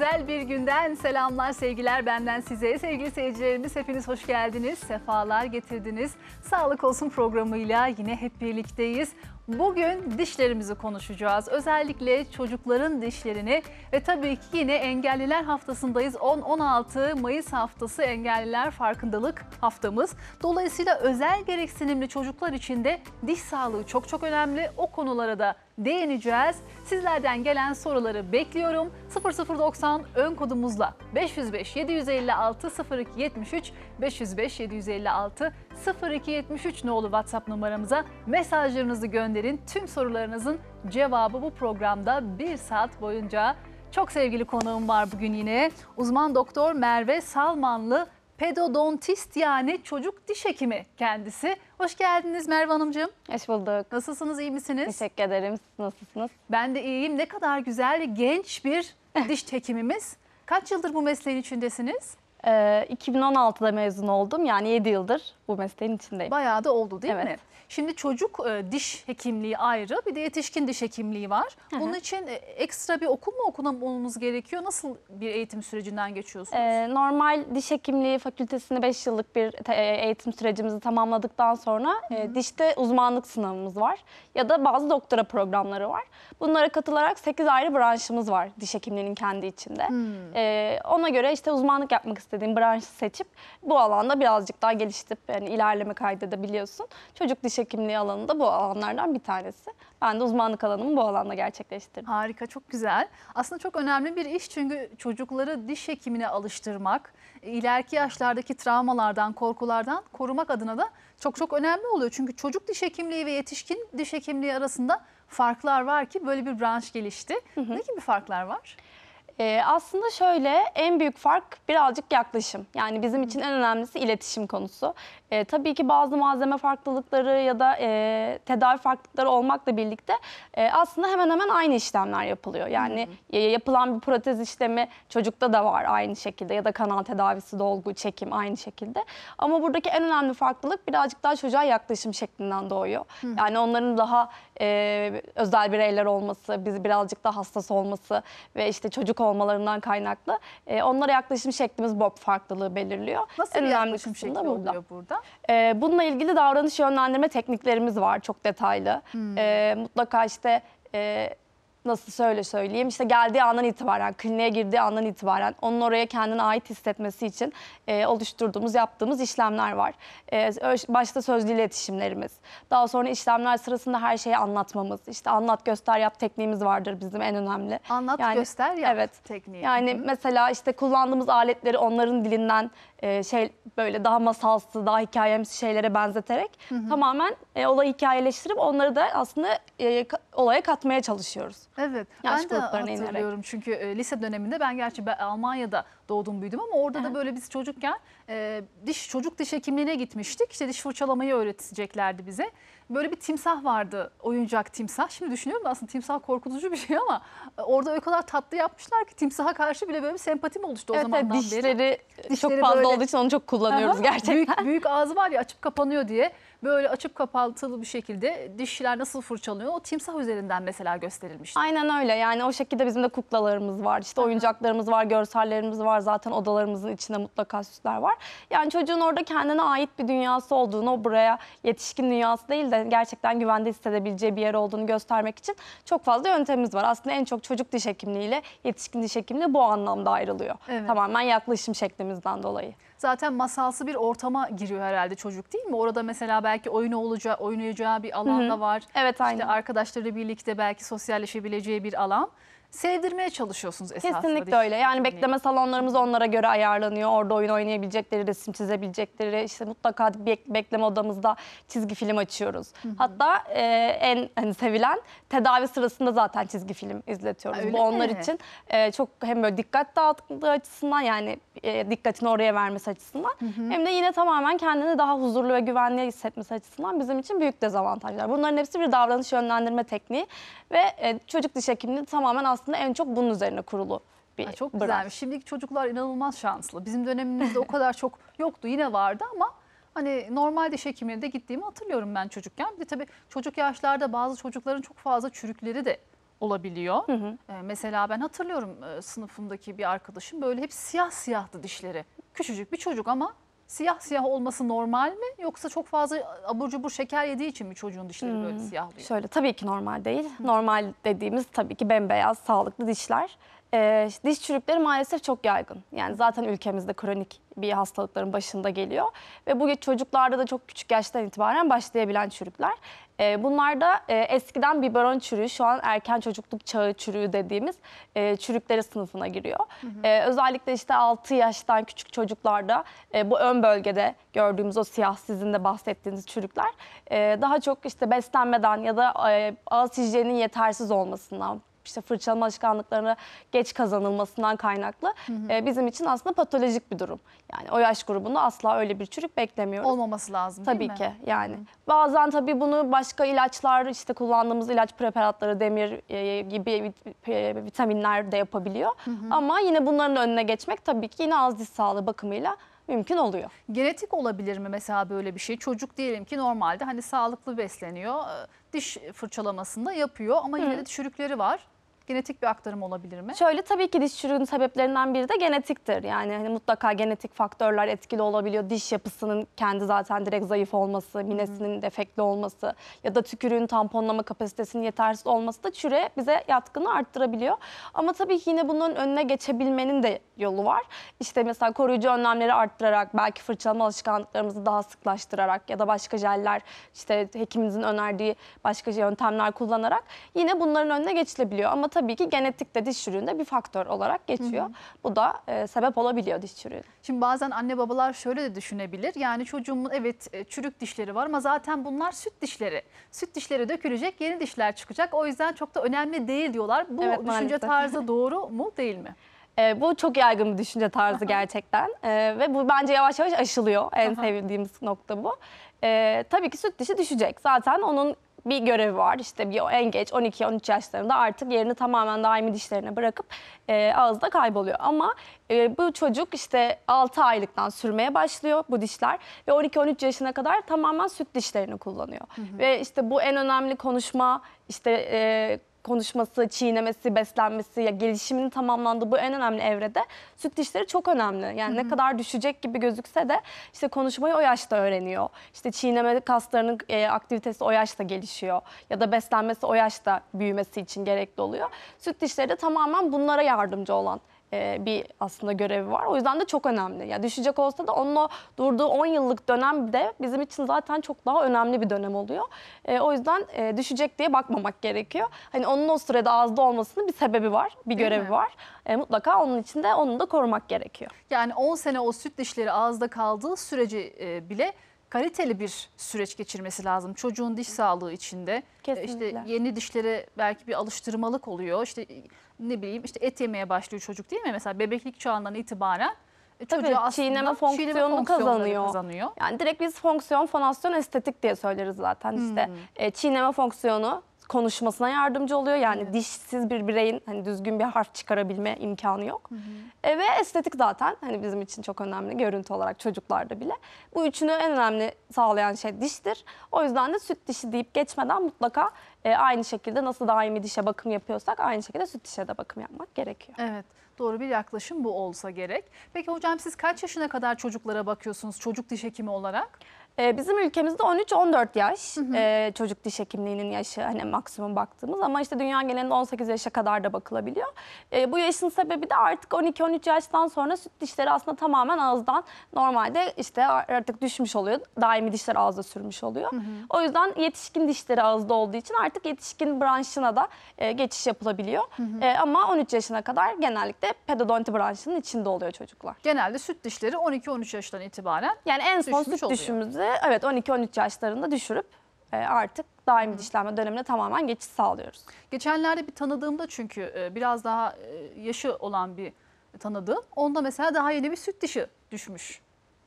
güzel bir günden selamlar, sevgiler benden size. Sevgili seyircilerimiz hepiniz hoş geldiniz, sefalar getirdiniz. Sağlık Olsun programıyla yine hep birlikteyiz. Bugün dişlerimizi konuşacağız. Özellikle çocukların dişlerini ve tabii ki yine engelliler haftasındayız. 10-16 Mayıs haftası engelliler farkındalık haftamız. Dolayısıyla özel gereksinimli çocuklar için de diş sağlığı çok çok önemli. O konulara da değineceğiz. Sizlerden gelen soruları bekliyorum. 0090 ön kodumuzla 505 756 0273 505 756 0273 73 nolu WhatsApp numaramıza mesajlarınızı gönderin. Tüm sorularınızın cevabı bu programda bir saat boyunca çok sevgili konuğum var bugün yine. Uzman doktor Merve Salmanlı pedodontist yani çocuk diş hekimi kendisi. Hoş geldiniz Merve Hanımcığım. Hoş bulduk. Nasılsınız, iyi misiniz? Teşekkür ederim. Siz nasılsınız? Ben de iyiyim. Ne kadar güzel ve genç bir diş hekimimiz. Kaç yıldır bu mesleğin içindesiniz? Ee, 2016'da mezun oldum. Yani 7 yıldır bu mesleğin içindeyim. Bayağı da oldu değil evet. mi? Şimdi çocuk e, diş hekimliği ayrı bir de yetişkin diş hekimliği var. Bunun Hı -hı. için e, ekstra bir okul mu okunmamız gerekiyor? Nasıl bir eğitim sürecinden geçiyorsunuz? Ee, normal diş hekimliği fakültesinde 5 yıllık bir e, eğitim sürecimizi tamamladıktan sonra Hı e, -hı. E, dişte uzmanlık sınavımız var. Ya da bazı doktora programları var. Bunlara katılarak 8 ayrı branşımız var diş hekimliğinin kendi içinde. Hmm. Ee, ona göre işte uzmanlık yapmak istediğin branşı seçip bu alanda birazcık daha geliştirip yani ilerleme kaydedebiliyorsun. Çocuk diş hekimliği alanında bu alanlardan bir tanesi. Ben de uzmanlık alanımı bu alanda gerçekleştirdim. Harika, çok güzel. Aslında çok önemli bir iş çünkü çocukları diş hekimine alıştırmak, ileriki yaşlardaki travmalardan, korkulardan korumak adına da çok çok önemli oluyor. Çünkü çocuk diş hekimliği ve yetişkin diş hekimliği arasında farklar var ki böyle bir branş gelişti. Hı hı. Ne gibi farklar var? Ee, aslında şöyle en büyük fark birazcık yaklaşım. Yani bizim için en önemlisi iletişim konusu. Ee, tabii ki bazı malzeme farklılıkları ya da e, tedavi farklılıkları olmakla birlikte e, aslında hemen hemen aynı işlemler yapılıyor. Yani hı hı. yapılan bir protez işlemi çocukta da var aynı şekilde ya da kanal tedavisi, dolgu, çekim aynı şekilde. Ama buradaki en önemli farklılık birazcık daha çocuğa yaklaşım şeklinden doğuyor. Hı. Yani onların daha e, özel bireyler olması, bizi birazcık daha hassas olması ve işte çocuk olmalarından kaynaklı e, onlara yaklaşım şeklimiz BOP farklılığı belirliyor. Nasıl en bir yaklaşım şekli burada. burada? E, bununla ilgili davranış yönlendirme tekniklerimiz var çok detaylı. Hmm. E, mutlaka işte... E, nasıl söyle söyleyeyim işte geldiği andan itibaren kliniğe girdiği andan itibaren onun oraya kendine ait hissetmesi için e, oluşturduğumuz yaptığımız işlemler var. E, başta sözlü iletişimlerimiz daha sonra işlemler sırasında her şeyi anlatmamız işte anlat göster yap tekniğimiz vardır bizim en önemli. Anlat yani, göster yap evet, tekniği. Yani Hı. mesela işte kullandığımız aletleri onların dilinden e, şey böyle daha masalsı daha hikayemsi şeylere benzeterek Hı -hı. tamamen e, olayı hikayeleştirip onları da aslında e, olaya katmaya çalışıyoruz. Evet. Yaş ben de gruplarına inerek. hatırlıyorum çünkü e, lise döneminde ben gerçi ben Almanya'da doğdum büyüdüm ama orada da böyle biz çocukken e, diş çocuk diş hekimliğine gitmiştik. İşte diş fırçalamayı öğreteceklerdi bize. Böyle bir timsah vardı oyuncak timsah. Şimdi düşünüyorum da aslında timsah korkutucu bir şey ama e, orada o kadar tatlı yapmışlar ki timsaha karşı bile böyle bir sempatim oluştu o evet, zamandan dişleri beri. çok Dişleri fazla böyle- olduğu için onu çok kullanıyoruz Aha, gerçekten. Büyük, büyük ağzı var ya açıp kapanıyor diye böyle açıp kapatılı bir şekilde dişçiler nasıl fırçalıyor o timsah üzerinden mesela gösterilmiş. Aynen öyle yani o şekilde bizim de kuklalarımız var işte oyuncaklarımız var görsellerimiz var zaten odalarımızın içinde mutlaka süsler var. Yani çocuğun orada kendine ait bir dünyası olduğunu o buraya yetişkin dünyası değil de gerçekten güvende hissedebileceği bir yer olduğunu göstermek için çok fazla yöntemimiz var. Aslında en çok çocuk diş hekimliği ile yetişkin diş hekimliği bu anlamda ayrılıyor. Evet. Tamamen yaklaşım şeklimizden dolayı zaten masalsı bir ortama giriyor herhalde çocuk değil mi? Orada mesela belki oyunu olacağı, oynayacağı bir alan da var. Evet aynı. İşte arkadaşlarıyla birlikte belki sosyalleşebileceği bir alan sevdirmeye çalışıyorsunuz esasında. Kesinlikle öyle. Yani şey bekleme salonlarımız onlara göre ayarlanıyor. Orada oyun oynayabilecekleri, resim çizebilecekleri, işte mutlaka bekleme odamızda çizgi film açıyoruz. Hı hı. Hatta e, en hani sevilen tedavi sırasında zaten çizgi film izletiyoruz. Öyle Bu mi? onlar için e, çok hem böyle dikkat dağıttığı açısından yani e, dikkatini oraya vermesi açısından hı hı. hem de yine tamamen kendini daha huzurlu ve güvenli hissetmesi açısından bizim için büyük dezavantajlar. Bunların hepsi bir davranış yönlendirme tekniği ve e, çocuk diş hekimliği tamamen aslında aslında en çok bunun üzerine kurulu bir Ay, Çok branş. güzelmiş. Şimdiki çocuklar inanılmaz şanslı. Bizim dönemimizde o kadar çok yoktu. Yine vardı ama Hani normal diş hekimine de gittiğimi hatırlıyorum ben çocukken. Bir de tabii çocuk yaşlarda bazı çocukların çok fazla çürükleri de olabiliyor. Hı hı. Ee, mesela ben hatırlıyorum e, sınıfımdaki bir arkadaşım böyle hep siyah siyahtı dişleri. Küçücük bir çocuk ama siyah siyah olması normal mi? Yoksa çok fazla abur cubur şeker yediği için mi çocuğun dişleri hmm. böyle oluyor? Şöyle tabii ki normal değil. Normal dediğimiz tabii ki bembeyaz sağlıklı dişler e, diş çürükleri maalesef çok yaygın. Yani zaten ülkemizde kronik bir hastalıkların başında geliyor. Ve bu çocuklarda da çok küçük yaştan itibaren başlayabilen çürükler. E, bunlar da e, eskiden biberon çürüğü, şu an erken çocukluk çağı çürüğü dediğimiz e, çürükleri sınıfına giriyor. Hı hı. E, özellikle işte 6 yaştan küçük çocuklarda e, bu ön bölgede gördüğümüz o siyah sizin de bahsettiğiniz çürükler e, daha çok işte beslenmeden ya da e, ağız hijyeninin yetersiz olmasından, işte fırçalama alışkanlıklarına geç kazanılmasından kaynaklı hı hı. E, bizim için aslında patolojik bir durum. Yani o yaş grubunda asla öyle bir çürük beklemiyoruz. Olmaması lazım tabii değil mi? Tabii ki yani. Hı. Bazen tabii bunu başka ilaçlar işte kullandığımız ilaç preparatları demir e, gibi e, vitaminler de yapabiliyor. Hı hı. Ama yine bunların önüne geçmek tabii ki yine az diş sağlığı bakımıyla mümkün oluyor. Genetik olabilir mi mesela böyle bir şey? Çocuk diyelim ki normalde hani sağlıklı besleniyor, e, diş fırçalamasında yapıyor ama yine de çürükleri var genetik bir aktarım olabilir mi? Şöyle tabii ki diş çürüğünün sebeplerinden biri de genetiktir. Yani hani mutlaka genetik faktörler etkili olabiliyor. Diş yapısının kendi zaten direkt zayıf olması, minesinin hmm. defekli olması ya da tükürüğün tamponlama kapasitesinin yetersiz olması da çüre bize yatkını arttırabiliyor. Ama tabii yine bunun önüne geçebilmenin de yolu var. İşte mesela koruyucu önlemleri arttırarak, belki fırçalama alışkanlıklarımızı daha sıklaştırarak ya da başka jeller, işte hekimimizin önerdiği başka yöntemler kullanarak yine bunların önüne geçilebiliyor. Ama tabii tabii ki genetik de diş çürüğünde bir faktör olarak geçiyor. Hı hı. Bu da e, sebep olabiliyor diş çürüğü. Şimdi bazen anne babalar şöyle de düşünebilir. Yani çocuğumun evet e, çürük dişleri var ama zaten bunlar süt dişleri. Süt dişleri dökülecek, yeni dişler çıkacak. O yüzden çok da önemli değil diyorlar. Bu evet, düşünce maalesef. tarzı doğru mu değil mi? E, bu çok yaygın bir düşünce tarzı gerçekten e, ve bu bence yavaş yavaş aşılıyor. En sevdiğimiz nokta bu. E, tabii ki süt dişi düşecek. Zaten onun bir görevi var. İşte bir en geç 12-13 yaşlarında artık yerini tamamen daimi dişlerine bırakıp e, ağızda kayboluyor. Ama e, bu çocuk işte 6 aylıktan sürmeye başlıyor bu dişler ve 12-13 yaşına kadar tamamen süt dişlerini kullanıyor. Hı hı. Ve işte bu en önemli konuşma işte e, konuşması, çiğnemesi, beslenmesi, ya gelişiminin tamamlandığı bu en önemli evrede süt dişleri çok önemli. Yani ne kadar düşecek gibi gözükse de işte konuşmayı o yaşta öğreniyor. İşte çiğneme kaslarının e, aktivitesi o yaşta gelişiyor. Ya da beslenmesi o yaşta büyümesi için gerekli oluyor. Süt dişleri de tamamen bunlara yardımcı olan e, bir aslında görevi var. O yüzden de çok önemli. Ya yani düşecek olsa da onun o durduğu 10 yıllık dönem de bizim için zaten çok daha önemli bir dönem oluyor. E, o yüzden e, düşecek diye bakmamak gerekiyor. Hani onun o sürede ağızda olmasının bir sebebi var, bir görevi var. mutlaka onun için de onu da korumak gerekiyor. Yani 10 sene o süt dişleri ağızda kaldığı sürece bile kaliteli bir süreç geçirmesi lazım. Çocuğun diş sağlığı içinde e, Kesinlikle. işte yeni dişlere belki bir alıştırmalık oluyor. İşte ne bileyim işte et yemeye başlıyor çocuk değil mi? Mesela bebeklik çağından itibaren e, Tabii çiğneme fonksiyonunu kazanıyor. kazanıyor. Yani direkt biz fonksiyon, fonasyon, estetik diye söyleriz zaten işte. Hmm. E, çiğneme fonksiyonu konuşmasına yardımcı oluyor. Yani evet. dişsiz bir bireyin hani düzgün bir harf çıkarabilme imkanı yok. Hı hı. E, ve estetik zaten hani bizim için çok önemli görüntü olarak çocuklarda bile. Bu üçünü en önemli sağlayan şey diştir. O yüzden de süt dişi deyip geçmeden mutlaka e, aynı şekilde nasıl daimi dişe bakım yapıyorsak aynı şekilde süt dişe de bakım yapmak gerekiyor. Evet. Doğru bir yaklaşım bu olsa gerek. Peki hocam siz kaç yaşına kadar çocuklara bakıyorsunuz çocuk diş hekimi olarak? Ee, bizim ülkemizde 13-14 yaş hı hı. E, çocuk diş hekimliğinin yaşı hani maksimum baktığımız ama işte dünya genelinde 18 yaşa kadar da bakılabiliyor. Ee, bu yaşın sebebi de artık 12-13 yaştan sonra süt dişleri aslında tamamen ağızdan normalde işte artık düşmüş oluyor. Daimi dişler ağızda sürmüş oluyor. Hı hı. O yüzden yetişkin dişleri ağızda olduğu için artık yetişkin branşına da e, geçiş yapılabiliyor. Hı hı. E, ama 13 yaşına kadar genellikle pedodonti branşının içinde oluyor çocuklar. Genelde süt dişleri 12-13 yaştan itibaren Yani en son süt dişimizi dişlerimizi evet 12-13 yaşlarında düşürüp e, artık daimi dişlenme dönemine tamamen geçiş sağlıyoruz. Geçenlerde bir tanıdığımda çünkü e, biraz daha e, yaşı olan bir tanıdığım onda mesela daha yeni bir süt dişi düşmüş.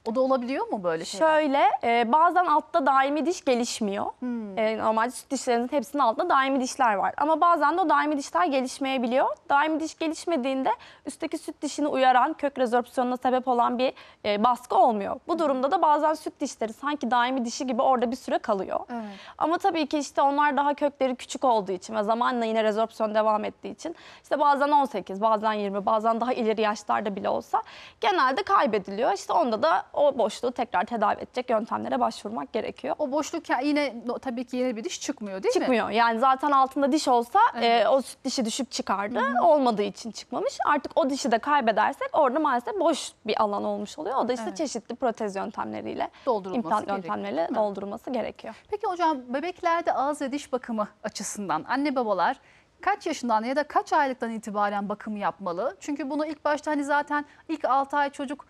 O da olabiliyor mu böyle şey? Şöyle e, bazen altta daimi diş gelişmiyor. Hmm. E, normalde süt dişlerinin hepsinin altında daimi dişler var. Ama bazen de o daimi dişler gelişmeyebiliyor. Daimi diş gelişmediğinde üstteki süt dişini uyaran, kök rezorpsiyonuna sebep olan bir e, baskı olmuyor. Bu durumda da bazen süt dişleri sanki daimi dişi gibi orada bir süre kalıyor. Evet. Ama tabii ki işte onlar daha kökleri küçük olduğu için ve zamanla yine rezorpsiyon devam ettiği için işte bazen 18, bazen 20, bazen daha ileri yaşlarda bile olsa genelde kaybediliyor. İşte onda da o boşluğu tekrar tedavi edecek yöntemlere başvurmak gerekiyor. O boşluk yine tabii ki yeni bir diş çıkmıyor değil çıkmıyor. mi? Çıkmıyor. Yani zaten altında diş olsa e, evet. e, o süt dişi düşüp çıkardı. Hı -hı. Olmadığı için çıkmamış. Artık o dişi de kaybedersek orada maalesef boş bir alan olmuş oluyor. O da işte evet. çeşitli protez yöntemleriyle, implant yöntemleriyle gerekiyor. doldurulması gerekiyor. Peki hocam bebeklerde ağız ve diş bakımı açısından anne babalar kaç yaşından ya da kaç aylıktan itibaren bakımı yapmalı? Çünkü bunu ilk başta hani zaten ilk 6 ay çocuk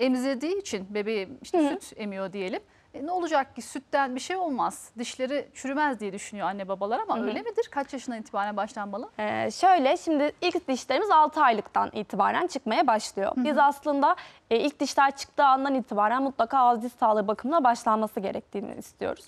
emzirdiği için bebeği işte süt emiyor diyelim. E, ne olacak ki sütten bir şey olmaz. Dişleri çürümez diye düşünüyor anne babalar ama Hı -hı. öyle midir? Kaç yaşından itibaren başlanmalı? Ee, şöyle şimdi ilk dişlerimiz 6 aylıktan itibaren çıkmaya başlıyor. Hı -hı. Biz aslında e, ilk dişler çıktığı andan itibaren mutlaka ağız diş sağlığı bakımına başlanması gerektiğini istiyoruz.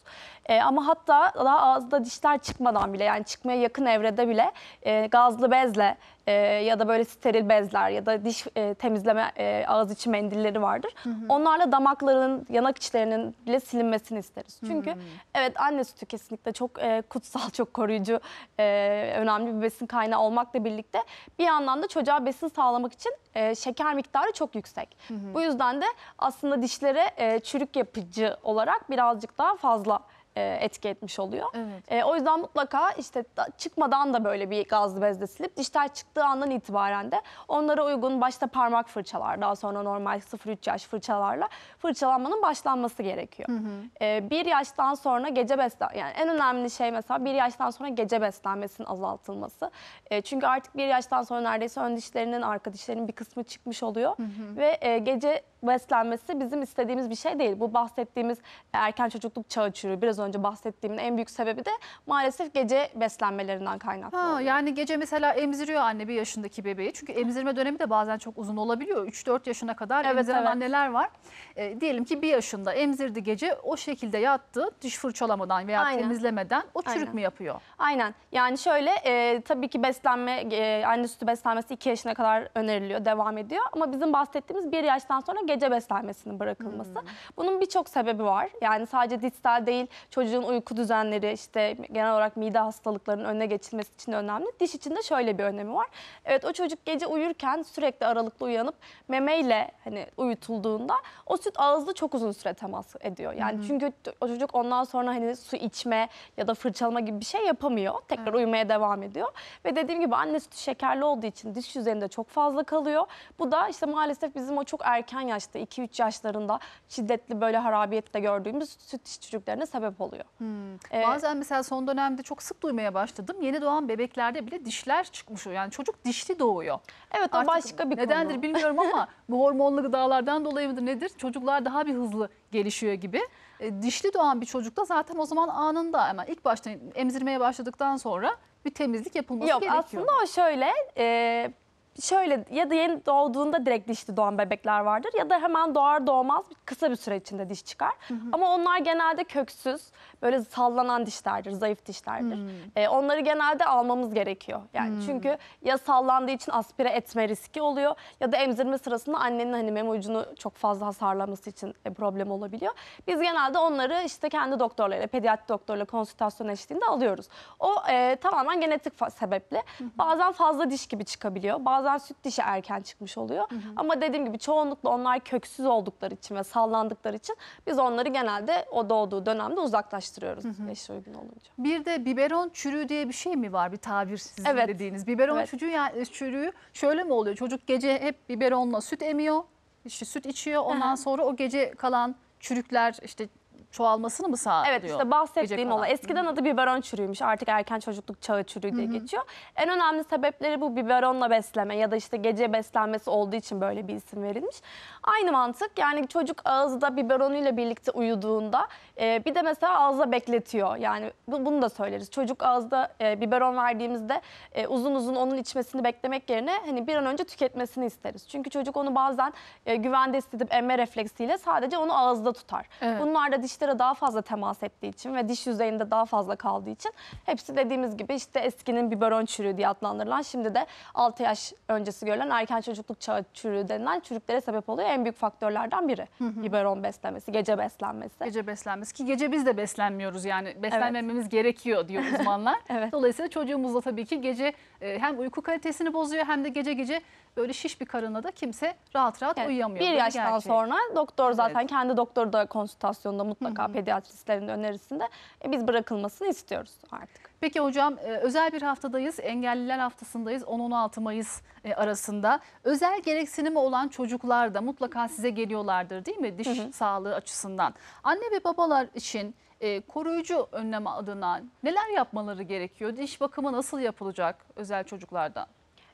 E, ama hatta daha ağızda dişler çıkmadan bile yani çıkmaya yakın evrede bile e, gazlı bezle e, ya da böyle steril bezler ya da diş e, temizleme e, ağız içi mendilleri vardır. Hı hı. Onlarla damaklarının, yanak içlerinin bile silinmesini isteriz. Çünkü hı hı. evet anne sütü kesinlikle çok e, kutsal, çok koruyucu, e, önemli bir besin kaynağı olmakla birlikte bir yandan da çocuğa besin sağlamak için e, şeker miktarı çok yüksek. Hı hı. Bu yüzden de aslında dişlere e, çürük yapıcı olarak birazcık daha fazla e, etki etmiş oluyor. Evet. E, o yüzden mutlaka işte çıkmadan da böyle bir gazlı bezle silip dişler çıktığı andan itibaren de onlara uygun başta parmak fırçalar daha sonra normal 0-3 yaş fırçalarla fırçalanmanın başlanması gerekiyor. Hı hı. E, bir yaştan sonra gece beslen yani en önemli şey mesela bir yaştan sonra gece beslenmesinin azaltılması. E, çünkü artık bir yaştan sonra neredeyse ön dişlerinin arka dişlerinin bir kısmı çıkmış oluyor hı hı. ve e, gece beslenmesi bizim istediğimiz bir şey değil. Bu bahsettiğimiz erken çocukluk çağı çürüğü biraz önce bahsettiğimin en büyük sebebi de maalesef gece beslenmelerinden kaynaklı. Ha, yani gece mesela emziriyor anne bir yaşındaki bebeği. Çünkü emzirme dönemi de bazen çok uzun olabiliyor. 3-4 yaşına kadar evet, emziren evet. anneler var. E, diyelim ki bir yaşında emzirdi gece o şekilde yattı diş fırçalamadan veya Aynen. temizlemeden o çürük Aynen. mü yapıyor? Aynen yani şöyle e, tabii ki beslenme e, anne sütü beslenmesi 2 yaşına kadar öneriliyor devam ediyor. Ama bizim bahsettiğimiz 1 yaştan sonra gece beslenmesinin bırakılması. Hmm. Bunun birçok sebebi var. Yani sadece dişsel değil çocuğun uyku düzenleri işte genel olarak mide hastalıklarının önüne geçilmesi için önemli. Diş için de şöyle bir önemi var. Evet o çocuk gece uyurken sürekli aralıklı uyanıp memeyle hani uyutulduğunda o süt ağızda çok uzun süre temas ediyor. Yani hmm. çünkü o çocuk ondan sonra hani su içme ya da fırçalama gibi bir şey yapamıyor. Tekrar evet. uyumaya devam ediyor. Ve dediğim gibi anne sütü şekerli olduğu için diş üzerinde çok fazla kalıyor. Bu da işte maalesef bizim o çok erken yaş yaşta, 2-3 yaşlarında şiddetli böyle harabiyette gördüğümüz süt iş çocuklarına sebep oluyor. Hmm. Ee, Bazen mesela son dönemde çok sık duymaya başladım. Yeni doğan bebeklerde bile dişler çıkmış. Yani çocuk dişli doğuyor. Evet o Artık başka bir nedendir konu. bilmiyorum ama bu hormonlu gıdalardan dolayı mıdır nedir? Çocuklar daha bir hızlı gelişiyor gibi. E, dişli doğan bir çocukta zaten o zaman anında hemen ilk başta emzirmeye başladıktan sonra bir temizlik yapılması Yok, gerekiyor. Yok aslında o şöyle e, şöyle ya da yeni doğduğunda direkt dişli doğan bebekler vardır ya da hemen doğar doğmaz kısa bir süre içinde diş çıkar. Ama onlar genelde köksüz böyle sallanan dişlerdir, zayıf dişlerdir. Hmm. E, onları genelde almamız gerekiyor. Yani hmm. çünkü ya sallandığı için aspire etme riski oluyor ya da emzirme sırasında annenin hani meme ucunu çok fazla hasarlaması için e, problem olabiliyor. Biz genelde onları işte kendi doktorlarıyla, pediatri doktorla konsültasyon eşliğinde alıyoruz. O e, tamamen genetik sebeple. Hı Bazen fazla diş gibi çıkabiliyor. Bazen süt dişi erken çıkmış oluyor. Hı Ama dediğim gibi çoğunlukla onlar köksüz oldukları için ve sallandıkları için biz onları genelde o doğduğu dönemde uzaklaştırıyoruz karıştırıyoruz hı uygun olunca. Bir de biberon çürüğü diye bir şey mi var bir tabir sizin evet. dediğiniz? Biberon evet. çürüğü, yani, e, çürüğü şöyle mi oluyor? Çocuk gece hep biberonla süt emiyor, işte süt içiyor ondan sonra o gece kalan çürükler işte çoğalmasını mı sağlıyor? Evet işte bahsettiğim olay. Eskiden adı biberon çürüğüymüş. Artık erken çocukluk çağı çürüğü diye geçiyor. En önemli sebepleri bu biberonla besleme ya da işte gece beslenmesi olduğu için böyle bir isim verilmiş. Aynı mantık yani çocuk ağızda biberonuyla birlikte uyuduğunda e, bir de mesela ağızda bekletiyor. Yani bu, bunu da söyleriz. Çocuk ağızda e, biberon verdiğimizde e, uzun uzun onun içmesini beklemek yerine hani bir an önce tüketmesini isteriz. Çünkü çocuk onu bazen e, güvende hissedip emme refleksiyle sadece onu ağızda tutar. Evet. Bunlar da dişlere daha fazla temas ettiği için ve diş yüzeyinde daha fazla kaldığı için hepsi dediğimiz gibi işte eskinin biberon çürüğü diye adlandırılan şimdi de 6 yaş öncesi görülen erken çocukluk çağı çürüğü denilen çürüklere sebep oluyor en büyük faktörlerden biri. Hı hı. Biberon beslenmesi, gece beslenmesi. Gece beslenmesi ki gece biz de beslenmiyoruz yani beslenmememiz evet. gerekiyor diyor uzmanlar. evet. Dolayısıyla çocuğumuzla tabii ki gece e, hem uyku kalitesini bozuyor hem de gece gece böyle şiş bir karınla da kimse rahat rahat evet, uyuyamıyor. Bir yaştan gerçek. sonra doktor zaten evet. kendi doktoru da konsültasyonda mutlaka pediatristlerin önerisinde e, biz bırakılmasını istiyoruz artık. Peki hocam e, özel bir haftadayız. Engelliler haftasındayız. 10-16 Mayıs e, arasında. Özel gereksinimi olan çocuklar da mutlaka size geliyorlardır değil mi? Diş Hı-hı. sağlığı açısından. Anne ve babalar için e, koruyucu önlem adına neler yapmaları gerekiyor? Diş bakımı nasıl yapılacak özel çocuklardan?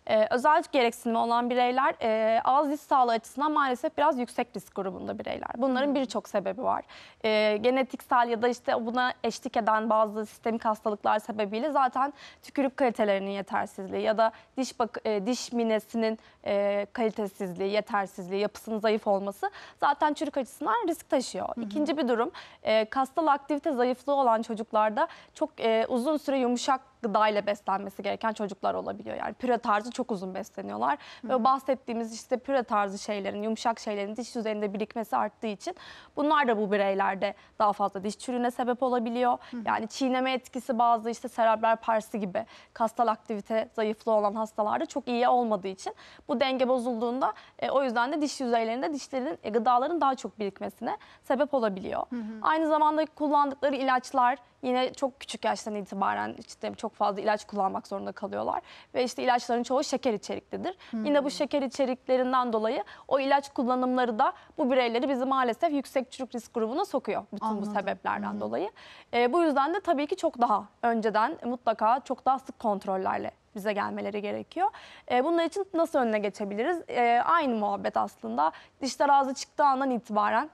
e, özel gereksinimi olan bireyler e, ağız diş sağlığı açısından maalesef biraz yüksek risk grubunda bireyler. Bunların hmm. birçok sebebi var. E, genetiksel ya da işte buna eşlik eden bazı sistemik hastalıklar sebebiyle zaten tükürük kalitelerinin yetersizliği ya da diş bak e, diş minesinin e, kalitesizliği, yetersizliği, yapısının zayıf olması zaten çürük açısından risk taşıyor. Hı hı. İkinci bir durum e, kastal aktivite zayıflığı olan çocuklarda çok e, uzun süre yumuşak gıdayla beslenmesi gereken çocuklar olabiliyor. Yani püre tarzı çok uzun besleniyorlar. Hı. Ve bahsettiğimiz işte püre tarzı şeylerin, yumuşak şeylerin diş yüzeyinde birikmesi arttığı için bunlar da bu bireylerde daha fazla diş çürüğüne sebep olabiliyor. Hı. Yani çiğneme etkisi bazı işte serebral parsi gibi kastal aktivite zayıflığı olan hastalarda çok iyi olmadığı için bu denge bozulduğunda e, o yüzden de diş yüzeylerinde dişlerin e, gıdaların daha çok birikmesine sebep olabiliyor. Hı hı. Aynı zamanda kullandıkları ilaçlar yine çok küçük yaştan itibaren işte çok fazla ilaç kullanmak zorunda kalıyorlar. Ve işte ilaçların çoğu şeker içeriklidir. Hmm. Yine bu hmm. şeker içeriklerinden dolayı o ilaç kullanımları da bu bireyleri bizi maalesef yüksek çocuk risk grubuna sokuyor. Bütün Anladım. bu sebeplerden hmm. dolayı. E, bu yüzden de tabii ki çok daha önceden mutlaka çok daha sık kontrollerle bize gelmeleri gerekiyor. E, ee, bunun için nasıl önüne geçebiliriz? E, aynı muhabbet aslında. Dişler ağzı çıktığı andan itibaren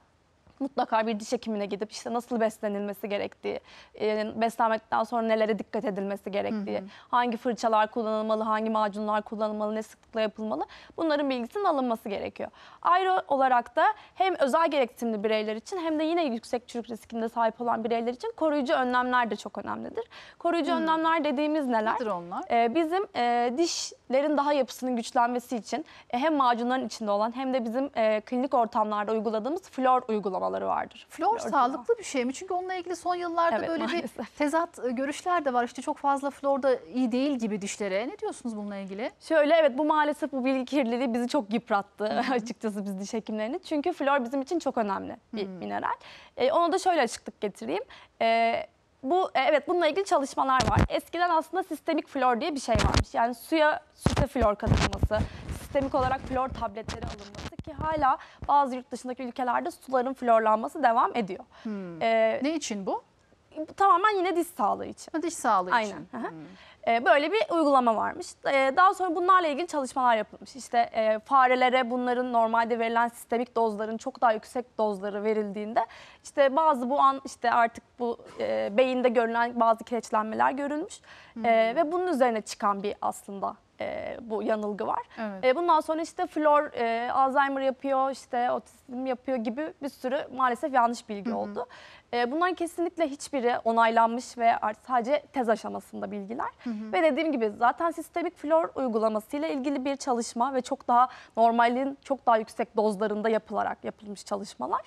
mutlaka bir diş hekimine gidip işte nasıl beslenilmesi gerektiği, e, beslenmekten sonra nelere dikkat edilmesi gerektiği, hı hı. hangi fırçalar kullanılmalı, hangi macunlar kullanılmalı, ne sıklıkla yapılmalı bunların bilgisinin alınması gerekiyor. Ayrı olarak da hem özel gereksinimli bireyler için hem de yine yüksek çürük riskinde sahip olan bireyler için koruyucu önlemler de çok önemlidir. Koruyucu hı. önlemler dediğimiz neler? Nedir onlar? E, bizim e, dişlerin daha yapısının güçlenmesi için e, hem macunların içinde olan hem de bizim e, klinik ortamlarda uyguladığımız flor uygulaması havaları vardır. Flor, sağlıklı bir şey mi? Çünkü onunla ilgili son yıllarda evet, böyle maalesef. bir tezat e, görüşler de var. İşte çok fazla flor da iyi değil gibi dişlere. Ne diyorsunuz bununla ilgili? Şöyle evet bu maalesef bu bilgi kirliliği bizi çok yıprattı Hı -hı. açıkçası biz diş hekimlerini. Çünkü flor bizim için çok önemli bir Hı -hı. mineral. E, ona da şöyle açıklık getireyim. E, bu e, evet bununla ilgili çalışmalar var. Eskiden aslında sistemik flor diye bir şey varmış. Yani suya süte flor katılması, sistemik olarak flor tabletleri alınması ki hala bazı yurt dışındaki ülkelerde suların florlanması devam ediyor. Hmm. Ee, ne için bu? Tamamen yine diş sağlığı için. Diş sağlığı Aynen. için. Aynen. Hmm. Ee, böyle bir uygulama varmış. Ee, daha sonra bunlarla ilgili çalışmalar yapılmış. İşte e, farelere bunların normalde verilen sistemik dozların çok daha yüksek dozları verildiğinde işte bazı bu an işte artık bu e, beyinde görülen bazı kireçlenmeler görülmüş. Hmm. Ee, ve bunun üzerine çıkan bir aslında e, bu yanılgı var. Evet. E, bundan sonra işte flor e, Alzheimer yapıyor, işte otizm yapıyor gibi bir sürü maalesef yanlış bilgi Hı -hı. oldu. E, bunların kesinlikle hiçbiri onaylanmış ve sadece tez aşamasında bilgiler. Hı -hı. Ve dediğim gibi zaten sistemik flor uygulamasıyla ilgili bir çalışma ve çok daha normalin çok daha yüksek dozlarında yapılarak yapılmış çalışmalar.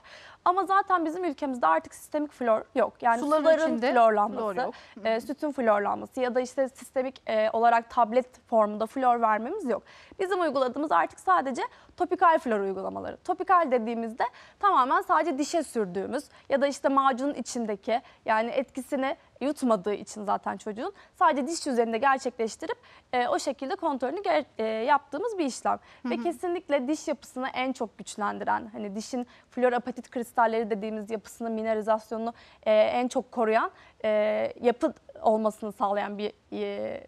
Ama zaten bizim ülkemizde artık sistemik flor yok. Yani Suların suların içinde florlanması, flor e, sütün florlanması ya da işte sistemik e, olarak tablet formunda flor vermemiz yok. Bizim uyguladığımız artık sadece topikal flor uygulamaları. Topikal dediğimizde tamamen sadece dişe sürdüğümüz ya da işte macunun içindeki yani etkisini yutmadığı için zaten çocuğun sadece diş üzerinde gerçekleştirip e, o şekilde kontrolünü ger- e, yaptığımız bir işlem. Hı hı. Ve kesinlikle diş yapısını en çok güçlendiren hani dişin florapatit kristalleri dediğimiz yapısını mineralizasyonunu e, en çok koruyan e, yapı olmasını sağlayan bir e,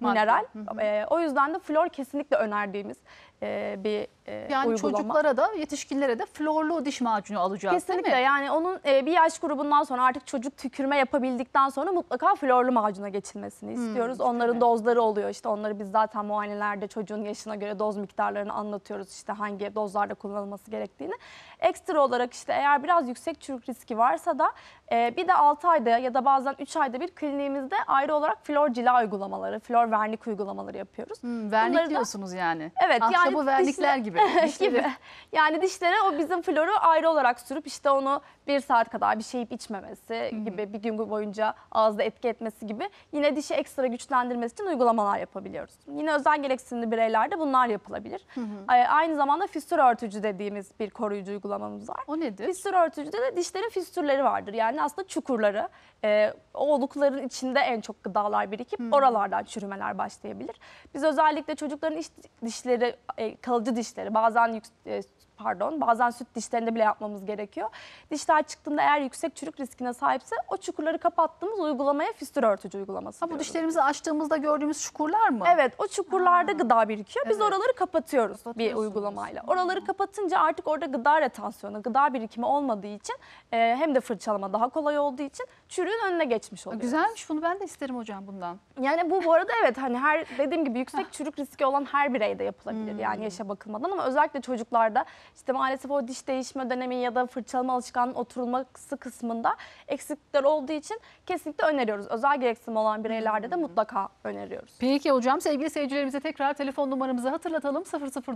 mineral. Hı hı. E, o yüzden de flor kesinlikle önerdiğimiz e, bir e, yani uygulama. çocuklara da yetişkinlere de florlu diş macunu alacağız Kesinlikle değil mi? yani onun e, bir yaş grubundan sonra artık çocuk tükürme yapabildikten sonra mutlaka florlu macuna geçilmesini hmm, istiyoruz. Hmm, Onların evet. dozları oluyor işte onları biz zaten muayenelerde çocuğun yaşına göre doz miktarlarını anlatıyoruz işte hangi dozlarda kullanılması gerektiğini. Ekstra olarak işte eğer biraz yüksek çürük riski varsa da e, bir de 6 ayda ya da bazen 3 ayda bir kliniğimizde ayrı olarak flor cila uygulamaları, flor vernik uygulamaları yapıyoruz. Hmm, vernik Bunları diyorsunuz da, yani. Evet Ahşap yani yani bu verdikler gibi. gibi. yani dişlere o bizim floru ayrı olarak sürüp işte onu bir saat kadar bir şey yiyip içmemesi gibi bir gün boyunca ağızda etki etmesi gibi yine dişi ekstra güçlendirmesi için uygulamalar yapabiliyoruz. Yine özel gereksinimli bireylerde bunlar yapılabilir. Hı hı. Aynı zamanda füstür örtücü dediğimiz bir koruyucu uygulamamız var. O nedir? Füstür örtücüde de dişlerin füstürleri vardır. Yani aslında çukurları, e, olukların içinde en çok gıdalar birikip hmm. oralardan çürümeler başlayabilir. Biz özellikle çocukların iç dişleri, e, kalıcı dişleri bazen yüksek pardon bazen süt dişlerinde bile yapmamız gerekiyor. Dişler çıktığında eğer yüksek çürük riskine sahipse o çukurları kapattığımız uygulamaya füstür örtücü uygulaması Ha, bu dişlerimizi açtığımızda gördüğümüz çukurlar mı? Evet o çukurlarda gıda birikiyor. Biz Evet. oraları kapatıyoruz bir uygulamayla. Oraları kapatınca artık orada gıda retansiyonu, gıda birikimi olmadığı için e, hem de fırçalama daha kolay olduğu için çürüğün önüne geçmiş oluyor. Güzelmiş bunu ben de isterim hocam bundan. Yani bu bu arada evet hani her dediğim gibi yüksek çürük riski olan her bireyde yapılabilir hmm. yani yaşa bakılmadan ama özellikle çocuklarda işte maalesef o diş değişme dönemi ya da fırçalama alışkanlığının oturulması kısmında eksiklikler olduğu için kesinlikle öneriyoruz. Özel gereksinim olan bireylerde de hmm. mutlaka öneriyoruz. Peki hocam sevgili seyircilerimize tekrar telefon numaramızı hatırlatalım.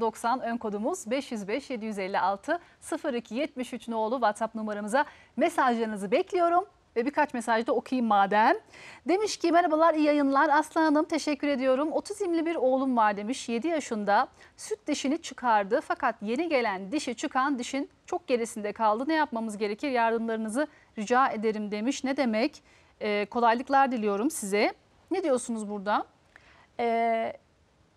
0090 ön kodumuz 505 756 0273 nolu WhatsApp numaramıza mesajlarınızı bekliyorum ve birkaç mesaj da okuyayım madem. Demiş ki merhabalar iyi yayınlar aslan Hanım teşekkür ediyorum. 30 imli bir oğlum var demiş 7 yaşında süt dişini çıkardı fakat yeni gelen dişi çıkan dişin çok gerisinde kaldı. Ne yapmamız gerekir yardımlarınızı rica ederim demiş. Ne demek ee, kolaylıklar diliyorum size. Ne diyorsunuz burada? Ee,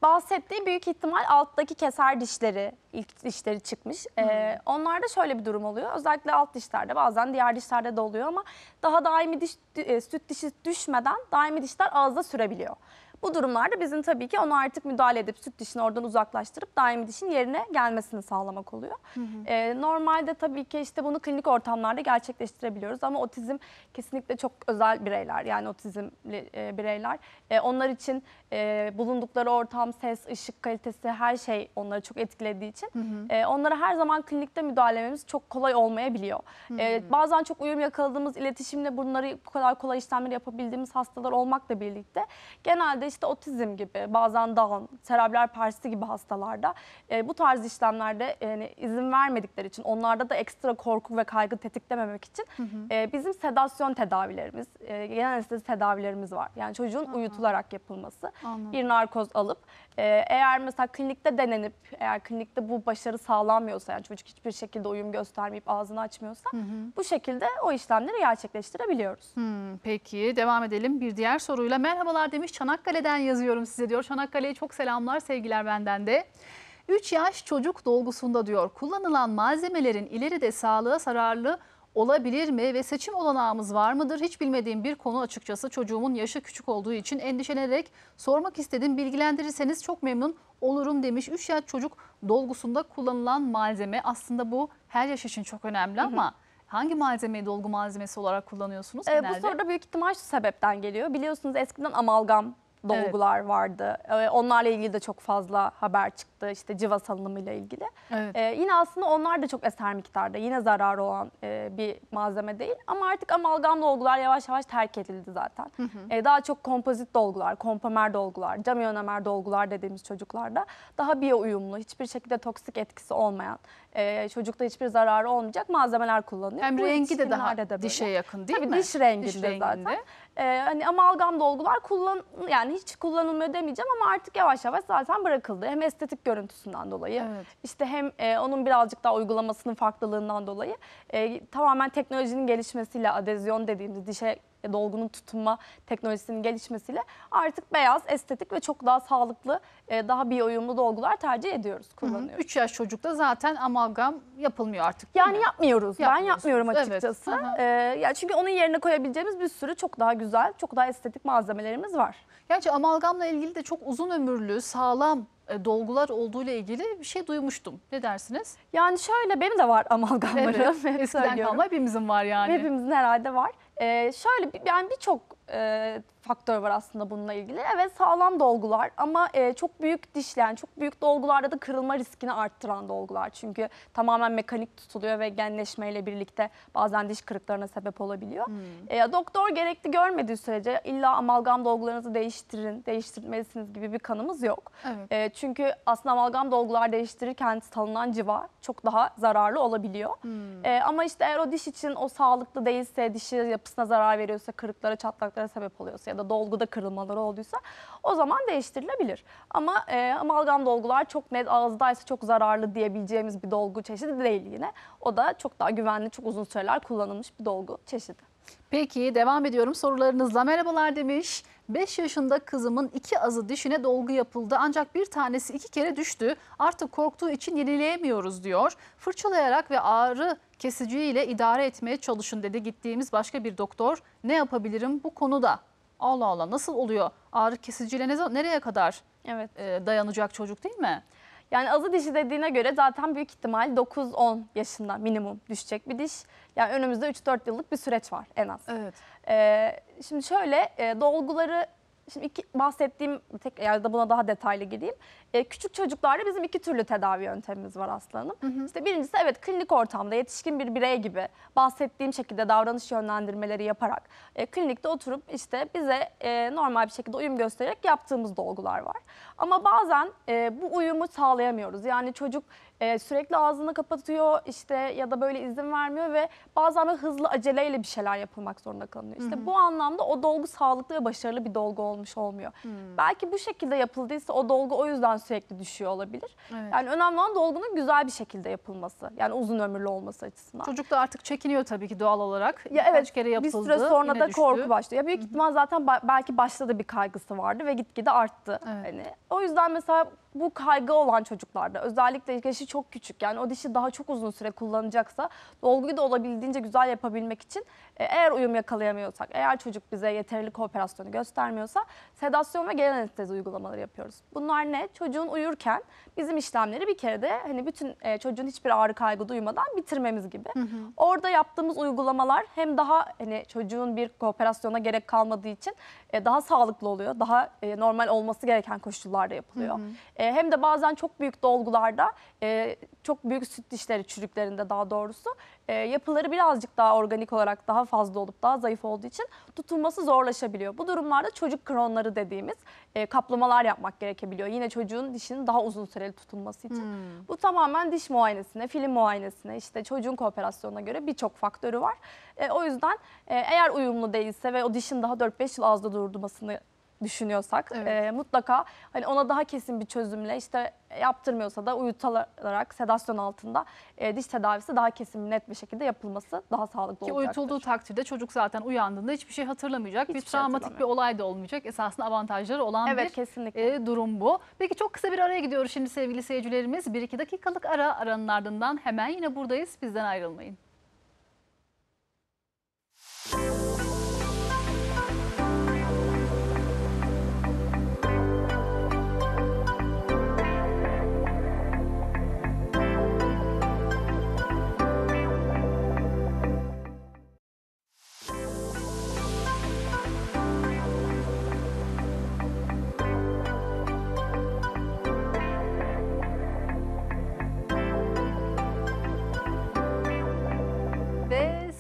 bahsettiği büyük ihtimal alttaki keser dişleri, ilk dişleri çıkmış. Ee, hmm. onlarda şöyle bir durum oluyor. Özellikle alt dişlerde bazen diğer dişlerde de oluyor ama daha daimi diş, e, süt dişi düşmeden daimi dişler ağızda sürebiliyor. Bu durumlarda bizim tabii ki onu artık müdahale edip süt dişini oradan uzaklaştırıp daimi dişin yerine gelmesini sağlamak oluyor. Hı hı. E, normalde tabii ki işte bunu klinik ortamlarda gerçekleştirebiliyoruz ama otizm kesinlikle çok özel bireyler yani otizmli e, bireyler. E, onlar için e, bulundukları ortam, ses, ışık kalitesi her şey onları çok etkilediği için hı hı. E, onlara her zaman klinikte müdahalememiz çok kolay olmayabiliyor. Hı e, hı. E, bazen çok uyum yakaladığımız iletişimle bunları bu kadar kolay işlemleri yapabildiğimiz hastalar olmakla birlikte genelde işte otizm gibi, bazen Down, terapiler, palsi gibi hastalarda e, bu tarz işlemlerde yani izin vermedikleri için, onlarda da ekstra korku ve kaygı tetiklememek için hı hı. E, bizim sedasyon tedavilerimiz, e, genel anestezi tedavilerimiz var. Yani çocuğun Aha. uyutularak yapılması. Anladım. Bir narkoz alıp e, eğer mesela klinikte denenip, eğer klinikte bu başarı sağlanmıyorsa yani çocuk hiçbir şekilde uyum göstermeyip ağzını açmıyorsa hı hı. bu şekilde o işlemleri gerçekleştirebiliyoruz. Hmm, peki devam edelim bir diğer soruyla. Merhabalar demiş Çanakkale Çanakkale'den yazıyorum size diyor. Çanakkale'ye çok selamlar sevgiler benden de. 3 yaş çocuk dolgusunda diyor kullanılan malzemelerin ileride sağlığa zararlı olabilir mi ve seçim olanağımız var mıdır? Hiç bilmediğim bir konu açıkçası çocuğumun yaşı küçük olduğu için endişelenerek sormak istedim. Bilgilendirirseniz çok memnun olurum demiş. 3 yaş çocuk dolgusunda kullanılan malzeme aslında bu her yaş için çok önemli ama... Hı hı. Hangi malzemeyi dolgu malzemesi olarak kullanıyorsunuz Ee, bu soruda büyük ihtimal şu sebepten geliyor. Biliyorsunuz eskiden amalgam dolgular evet. vardı. Ee, onlarla ilgili de çok fazla haber çıktı. İşte civa salınımıyla ilgili. Evet. Ee, yine aslında onlar da çok eser miktarda. Yine zararı olan e, bir malzeme değil. Ama artık amalgam dolgular yavaş yavaş terk edildi zaten. Hı hı. Ee, daha çok kompozit dolgular, kompomer dolgular, cam iyonomer dolgular dediğimiz çocuklarda daha biyo uyumlu, hiçbir şekilde toksik etkisi olmayan, e, çocukta hiçbir zararı olmayacak malzemeler kullanılıyor. Hem yani rengi de daha de dişe yakın değil Tabii mi? Tabii diş renginde diş renginde. zaten. Ee, hani amalgam dolgular kullan yani hiç kullanılmıyor demeyeceğim ama artık yavaş yavaş zaten bırakıldı. Hem estetik görüntüsünden dolayı evet. işte hem e, onun birazcık daha uygulamasının farklılığından dolayı e, tamamen teknolojinin gelişmesiyle adezyon dediğimiz dişe ya e, dolgunun tutunma teknolojisinin gelişmesiyle artık beyaz, estetik ve çok daha sağlıklı, e, daha biyoyumlu dolgular tercih ediyoruz, kullanıyoruz. 3 yaş çocukta zaten amalgam yapılmıyor artık. Yani yapmıyoruz. Ben yapmıyorum açıkçası. Evet. Ee, çünkü onun yerine koyabileceğimiz bir sürü çok daha güzel, çok daha estetik malzemelerimiz var. Gerçi amalgamla ilgili de çok uzun ömürlü, sağlam e, dolgular olduğuyla ilgili bir şey duymuştum. Ne dersiniz? Yani şöyle benim de var amalgamlarım. Evet, eskiden kalma hepimizin var yani. Hepimizin herhalde var. E, şöyle ben birçok e, faktör var aslında bununla ilgili. Evet sağlam dolgular ama e, çok büyük dişlen, çok büyük dolgularda da kırılma riskini arttıran dolgular. Çünkü tamamen mekanik tutuluyor ve genleşmeyle birlikte bazen diş kırıklarına sebep olabiliyor. Hmm. E, doktor gerekli görmediği sürece illa amalgam dolgularınızı değiştirin, değiştirmelisiniz gibi bir kanımız yok. Evet. E, çünkü aslında amalgam dolgular değiştirirken salınan civa çok daha zararlı olabiliyor. Hmm. E, ama işte eğer o diş için o sağlıklı değilse, dişi yapısına zarar veriyorsa, kırıklara, çatlaklara sebep oluyorsa ya da dolguda kırılmalar olduysa o zaman değiştirilebilir. Ama e, amalgam dolgular çok net ağızdaysa çok zararlı diyebileceğimiz bir dolgu çeşidi değil yine. O da çok daha güvenli, çok uzun süreler kullanılmış bir dolgu çeşidi. Peki devam ediyorum sorularınızla. Merhabalar demiş. 5 yaşında kızımın iki azı dişine dolgu yapıldı ancak bir tanesi iki kere düştü. Artık korktuğu için yenileyemiyoruz diyor. Fırçalayarak ve ağrı kesiciyle idare etmeye çalışın dedi gittiğimiz başka bir doktor. Ne yapabilirim bu konuda Allah Allah nasıl oluyor? Ağrı kesiciyle ne, nereye kadar evet. e, dayanacak çocuk değil mi? Yani azı dişi dediğine göre zaten büyük ihtimal 9-10 yaşında minimum düşecek bir diş. Yani önümüzde 3-4 yıllık bir süreç var en az. Evet. Ee, şimdi şöyle e, dolguları Şimdi iki, bahsettiğim tek yani da buna daha detaylı gireyim. E, küçük çocuklarda bizim iki türlü tedavi yöntemimiz var Aslı Hanım. Hı hı. İşte birincisi evet klinik ortamda yetişkin bir birey gibi bahsettiğim şekilde davranış yönlendirmeleri yaparak e, klinikte oturup işte bize e, normal bir şekilde uyum göstererek yaptığımız dolgular var. Ama bazen e, bu uyumu sağlayamıyoruz. Yani çocuk e, sürekli ağzını kapatıyor işte ya da böyle izin vermiyor ve bazen böyle hızlı aceleyle bir şeyler yapılmak zorunda kalınıyor. İşte hı hı. bu anlamda o dolgu sağlıklı ve başarılı bir dolgu olmuş olmuyor. Hı. Belki bu şekilde yapıldıysa o dolgu o yüzden sürekli düşüyor olabilir. Evet. Yani önemli olan dolgunun güzel bir şekilde yapılması. Yani uzun ömürlü olması açısından. Çocuk da artık çekiniyor tabii ki doğal olarak. Ya evet, Kaç kere yapıldı. Bir süre sonra da düştü. korku başlıyor. Ya büyük ihtimal zaten belki başta da bir kaygısı vardı ve gitgide arttı. Evet. Hani o yüzden mesela bu kaygı olan çocuklarda özellikle yaşı çok küçük yani o dişi daha çok uzun süre kullanacaksa dolguyu da olabildiğince güzel yapabilmek için e, eğer uyum yakalayamıyorsak, eğer çocuk bize yeterli kooperasyonu göstermiyorsa sedasyon ve genel anestezi uygulamaları yapıyoruz. Bunlar ne? Çocuğun uyurken bizim işlemleri bir kere de hani bütün e, çocuğun hiçbir ağrı kaygı duymadan bitirmemiz gibi. Hı hı. Orada yaptığımız uygulamalar hem daha hani çocuğun bir kooperasyona gerek kalmadığı için e, daha sağlıklı oluyor. Daha e, normal olması gereken koşullarda yapılıyor. Hı hı. E, e, hem de bazen çok büyük dolgularda e, çok büyük süt dişleri çürüklerinde daha doğrusu e, yapıları birazcık daha organik olarak daha fazla olup daha zayıf olduğu için tutulması zorlaşabiliyor. Bu durumlarda çocuk kronları dediğimiz e, kaplamalar yapmak gerekebiliyor. Yine çocuğun dişinin daha uzun süreli tutulması için. Hmm. Bu tamamen diş muayenesine, film muayenesine, işte çocuğun kooperasyonuna göre birçok faktörü var. E, o yüzden e, eğer uyumlu değilse ve o dişin daha 4-5 yıl ağızda durdurmasını düşünüyorsak evet. e, mutlaka hani ona daha kesin bir çözümle işte yaptırmıyorsa da uyutularak sedasyon altında e, diş tedavisi daha kesin net bir şekilde yapılması daha sağlıklı olacak. Ki uyutulduğu takdirde çocuk zaten uyandığında hiçbir şey hatırlamayacak. Hiçbir bir şey travmatik bir olay da olmayacak. Esasında avantajları olan evet, bir kesinlikle. E, durum bu. Peki çok kısa bir araya gidiyoruz şimdi sevgili seyircilerimiz. bir iki dakikalık ara aranın ardından hemen yine buradayız. Bizden ayrılmayın.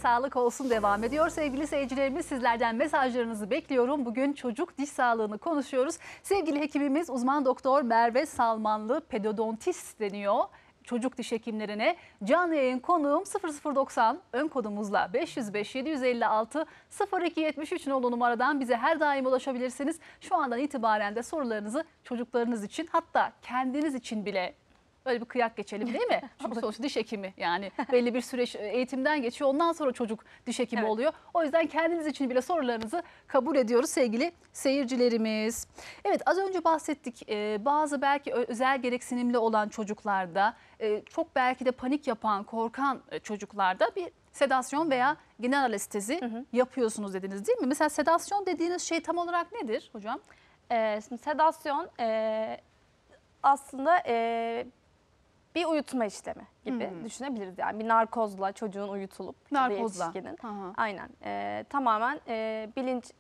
sağlık olsun devam ediyor. Sevgili seyircilerimiz sizlerden mesajlarınızı bekliyorum. Bugün çocuk diş sağlığını konuşuyoruz. Sevgili hekimimiz uzman doktor Merve Salmanlı pedodontist deniyor çocuk diş hekimlerine canlı yayın konuğum 0090 ön kodumuzla 505 756 0273 nolu numaradan bize her daim ulaşabilirsiniz. Şu andan itibaren de sorularınızı çocuklarınız için hatta kendiniz için bile Böyle bir kıyak geçelim değil mi? Çünkü sonuçta diş hekimi yani belli bir süreç e, eğitimden geçiyor. Ondan sonra çocuk diş hekimi evet. oluyor. O yüzden kendiniz için bile sorularınızı kabul ediyoruz sevgili seyircilerimiz. Evet az önce bahsettik e, bazı belki özel gereksinimli olan çocuklarda e, çok belki de panik yapan, korkan çocuklarda bir sedasyon veya genel anestezi hı hı. yapıyorsunuz dediniz değil mi? Mesela sedasyon dediğiniz şey tam olarak nedir hocam? Ee, şimdi sedasyon e, aslında e, bir uyutma işlemi gibi hmm. düşünebiliriz. Yani bir narkozla çocuğun uyutulup narkozla. yetişkinin. Aynen. E, tamamen e, bilinç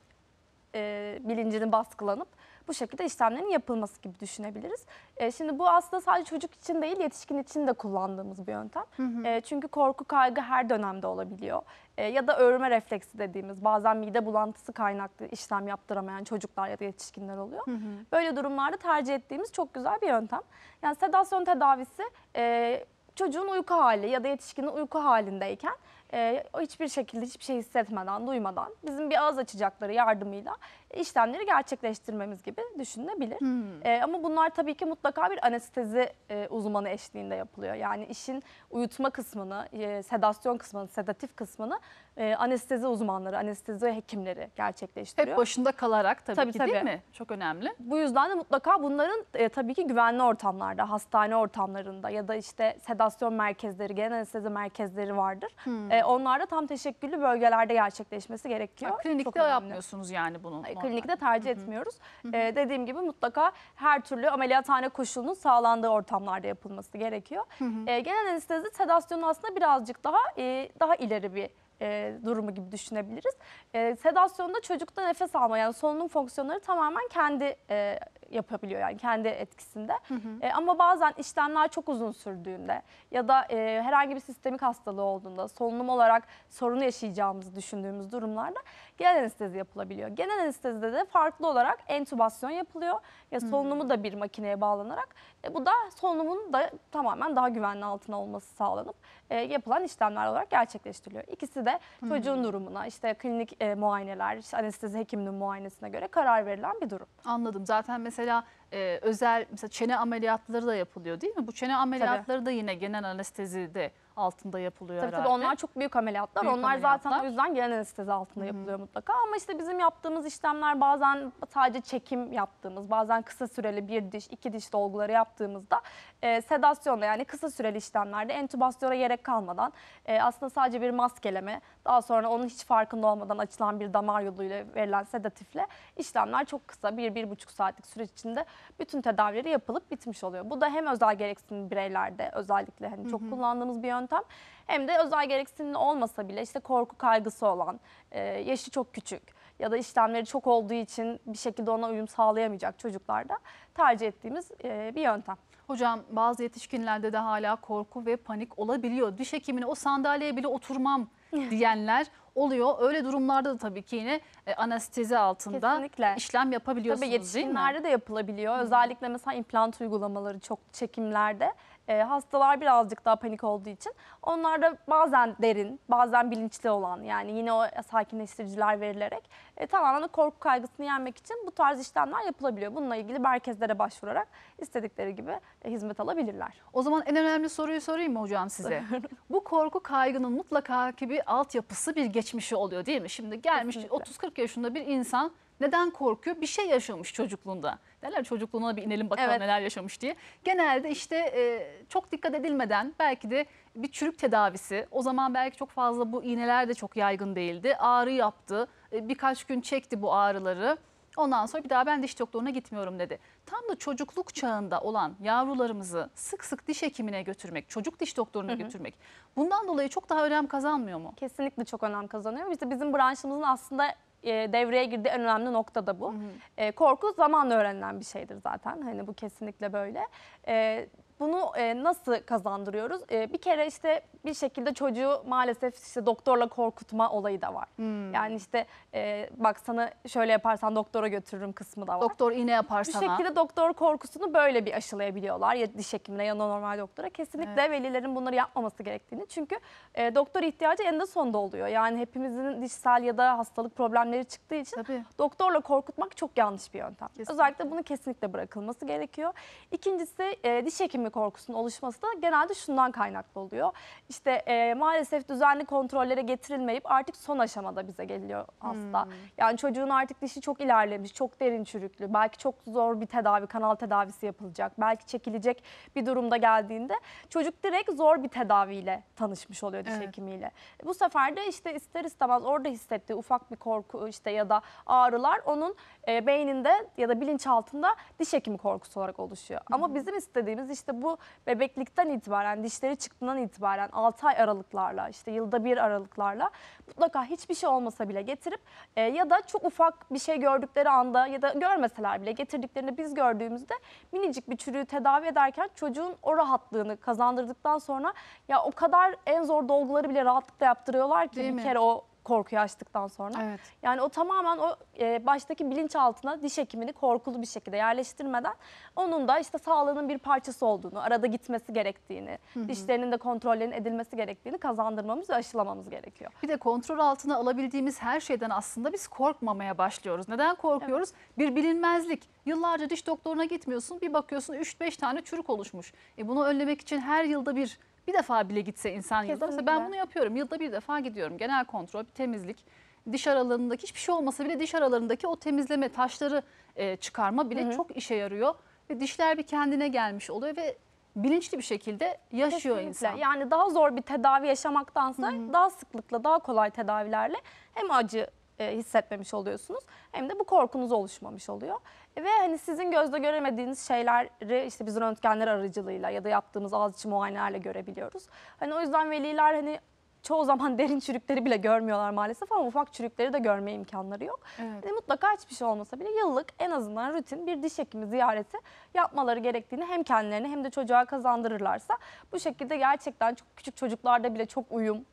e, bilincinin baskılanıp bu şekilde işlemlerin yapılması gibi düşünebiliriz. E, şimdi bu aslında sadece çocuk için değil yetişkin için de kullandığımız bir yöntem. Hı hı. E, çünkü korku kaygı her dönemde olabiliyor. E, ya da örme refleksi dediğimiz bazen mide bulantısı kaynaklı işlem yaptıramayan çocuklar ya da yetişkinler oluyor. Hı hı. Böyle durumlarda tercih ettiğimiz çok güzel bir yöntem. Yani sedasyon tedavisi e, çocuğun uyku hali ya da yetişkinin uyku halindeyken e, hiçbir şekilde hiçbir şey hissetmeden, duymadan bizim bir ağız açacakları yardımıyla işlemleri gerçekleştirmemiz gibi düşünülebilir. Hmm. E, ama bunlar tabii ki mutlaka bir anestezi e, uzmanı eşliğinde yapılıyor. Yani işin uyutma kısmını, e, sedasyon kısmını, sedatif kısmını e, anestezi uzmanları, anestezi hekimleri gerçekleştiriyor. Hep başında kalarak tabii, tabii ki tabii. değil mi? Çok önemli. Bu yüzden de mutlaka bunların e, tabii ki güvenli ortamlarda, hastane ortamlarında ya da işte sedasyon merkezleri, genel anestezi merkezleri vardır. Hmm. E, onlarda tam teşekküllü bölgelerde gerçekleşmesi gerekiyor. Ha, klinikte yapmıyorsunuz yani bunu. Hayır, poliklinikte tercih etmiyoruz. E, dediğim gibi mutlaka her türlü ameliyathane koşulunun sağlandığı ortamlarda yapılması gerekiyor. E, genel anestezi sedasyonu aslında birazcık daha e, daha ileri bir e, durumu gibi düşünebiliriz. E, sedasyonda çocukta nefes alma yani solunum fonksiyonları tamamen kendi e, yapabiliyor yani kendi etkisinde. Hı hı. E, ama bazen işlemler çok uzun sürdüğünde ya da e, herhangi bir sistemik hastalığı olduğunda solunum olarak sorunu yaşayacağımızı düşündüğümüz durumlarda genel anestezi yapılabiliyor. Genel anestezide de farklı olarak entübasyon yapılıyor ya solunumu da bir makineye bağlanarak e, bu da solunumun da tamamen daha güvenli altına olması sağlanıp e, yapılan işlemler olarak gerçekleştiriliyor. İkisi de hı. çocuğun durumuna işte klinik e, muayeneler, işte anestezi hekiminin muayenesine göre karar verilen bir durum. Anladım. Zaten mesela mesela e, özel mesela çene ameliyatları da yapılıyor değil mi? Bu çene ameliyatları da yine genel anestezide altında yapılıyor tabii herhalde. Tabii onlar çok büyük ameliyatlar. Büyük onlar ameliyatlar. zaten o yüzden genel anestezi altında Hı-hı. yapılıyor mutlaka. Ama işte bizim yaptığımız işlemler bazen sadece çekim yaptığımız, bazen kısa süreli bir diş, iki diş dolguları yaptığımızda e, sedasyonla yani kısa süreli işlemlerde entübasyona gerek kalmadan e, aslında sadece bir maskeleme, daha sonra onun hiç farkında olmadan açılan bir damar yoluyla verilen sedatifle işlemler çok kısa, bir, bir buçuk saatlik süreç içinde bütün tedavileri yapılıp bitmiş oluyor. Bu da hem özel gereksinim bireylerde özellikle hani çok hı kullandığımız bir yöntem yöntem. Hem de özel gereksinimli olmasa bile işte korku kaygısı olan, e, yaşı çok küçük ya da işlemleri çok olduğu için bir şekilde ona uyum sağlayamayacak çocuklarda tercih ettiğimiz e, bir yöntem. Hocam bazı yetişkinlerde de hala korku ve panik olabiliyor. Diş hekimine o sandalyeye bile oturmam diyenler oluyor. Öyle durumlarda da tabii ki yine e, anestezi altında Kesinlikle. işlem yapabiliyorsunuz tabii yetişkinlerde de yapılabiliyor. Özellikle mesela implant uygulamaları çok çekimlerde e, hastalar birazcık daha panik olduğu için onlar da bazen derin, bazen bilinçli olan yani yine o sakinleştiriciler verilerek e, tamamen o korku kaygısını yenmek için bu tarz işlemler yapılabiliyor. Bununla ilgili merkezlere başvurarak istedikleri gibi e, hizmet alabilirler. O zaman en önemli soruyu sorayım mı hocam size? bu korku kaygının mutlaka ki bir altyapısı, bir geçmişi oluyor değil mi? Şimdi gelmiş 30-40 yaşında bir insan neden korkuyor? Bir şey yaşamış çocukluğunda. Derler çocukluğuna bir inelim bakalım evet. neler yaşamış diye. Genelde işte e, çok dikkat edilmeden belki de bir çürük tedavisi. O zaman belki çok fazla bu iğneler de çok yaygın değildi. Ağrı yaptı. E, birkaç gün çekti bu ağrıları. Ondan sonra bir daha ben diş doktoruna gitmiyorum dedi. Tam da çocukluk çağında olan yavrularımızı sık sık diş hekimine götürmek, çocuk diş doktoruna hı hı. götürmek bundan dolayı çok daha önem kazanmıyor mu? Kesinlikle çok önem kazanıyor. İşte bizim branşımızın aslında e, devreye girdiği en önemli nokta da bu. Hı hı. E, korku zamanla öğrenilen bir şeydir zaten. Hani bu kesinlikle böyle. E, bunu e, nasıl kazandırıyoruz? E, bir kere işte bir şekilde çocuğu maalesef işte doktorla korkutma olayı da var. Hmm. Yani işte e, bak sana şöyle yaparsan doktora götürürüm kısmı da var. Doktor iğne yapar bir sana. Bir şekilde doktor korkusunu böyle bir aşılayabiliyorlar. Ya diş hekimine ya normal doktora. Kesinlikle evet. velilerin bunları yapmaması gerektiğini. Çünkü doktor ihtiyacı eninde sonunda oluyor. Yani hepimizin dişsel ya da hastalık problemleri çıktığı için Tabii. doktorla korkutmak çok yanlış bir yöntem. Kesinlikle. Özellikle bunu kesinlikle bırakılması gerekiyor. İkincisi diş hekimi girme korkusunun oluşması da genelde şundan kaynaklı oluyor. İşte e, maalesef düzenli kontrollere getirilmeyip artık son aşamada bize geliyor hasta. Hmm. Yani çocuğun artık dişi çok ilerlemiş, çok derin çürüklü, belki çok zor bir tedavi, kanal tedavisi yapılacak, belki çekilecek bir durumda geldiğinde çocuk direkt zor bir tedaviyle tanışmış oluyor diş evet. hekimiyle. Bu sefer de işte ister istemez orada hissettiği ufak bir korku işte ya da ağrılar onun e, beyninde ya da bilinçaltında diş hekimi korkusu olarak oluşuyor. Ama bizim istediğimiz işte bu bebeklikten itibaren, dişleri çıktığından itibaren 6 ay aralıklarla, işte yılda bir aralıklarla mutlaka hiçbir şey olmasa bile getirip e, ya da çok ufak bir şey gördükleri anda ya da görmeseler bile getirdiklerini biz gördüğümüzde minicik bir çürüğü tedavi ederken çocuğun o rahatlığını kazandırdıktan sonra ya o kadar en zor dolguları bile rahatlıkla yaptırıyorlar ki Değil bir mi? kere o korkuyu açtıktan sonra. Evet. Yani o tamamen o e, baştaki bilinçaltına diş hekimini korkulu bir şekilde yerleştirmeden onun da işte sağlığının bir parçası olduğunu, arada gitmesi gerektiğini, hı hı. dişlerinin de kontrollerin edilmesi gerektiğini kazandırmamız ve aşılamamız gerekiyor. Bir de kontrol altına alabildiğimiz her şeyden aslında biz korkmamaya başlıyoruz. Neden korkuyoruz? Evet. Bir bilinmezlik. Yıllarca diş doktoruna gitmiyorsun bir bakıyorsun 3-5 tane çürük oluşmuş. E bunu önlemek için her yılda bir bir defa bile gitse insan yılda. Mesela ben bunu yapıyorum. Yılda bir defa gidiyorum. Genel kontrol, bir temizlik. Diş aralarındaki hiçbir şey olmasa bile diş aralarındaki o temizleme, taşları e, çıkarma bile Hı -hı. çok işe yarıyor. Ve dişler bir kendine gelmiş oluyor ve bilinçli bir şekilde yaşıyor Kesinlikle. insan. Yani daha zor bir tedavi yaşamaktansa Hı -hı. daha sıklıkla, daha kolay tedavilerle hem acı e, hissetmemiş oluyorsunuz. Hem de bu korkunuz oluşmamış oluyor. Ve hani sizin gözde göremediğiniz şeyleri işte biz röntgenler aracılığıyla ya da yaptığımız ağız içi muayenelerle görebiliyoruz. Hani o yüzden veliler hani çoğu zaman derin çürükleri bile görmüyorlar maalesef ama ufak çürükleri de görme imkanları yok. Evet. E, mutlaka hiçbir şey olmasa bile yıllık en azından rutin bir diş hekimi ziyareti yapmaları gerektiğini hem kendilerine hem de çocuğa kazandırırlarsa bu şekilde gerçekten çok küçük çocuklarda bile çok uyum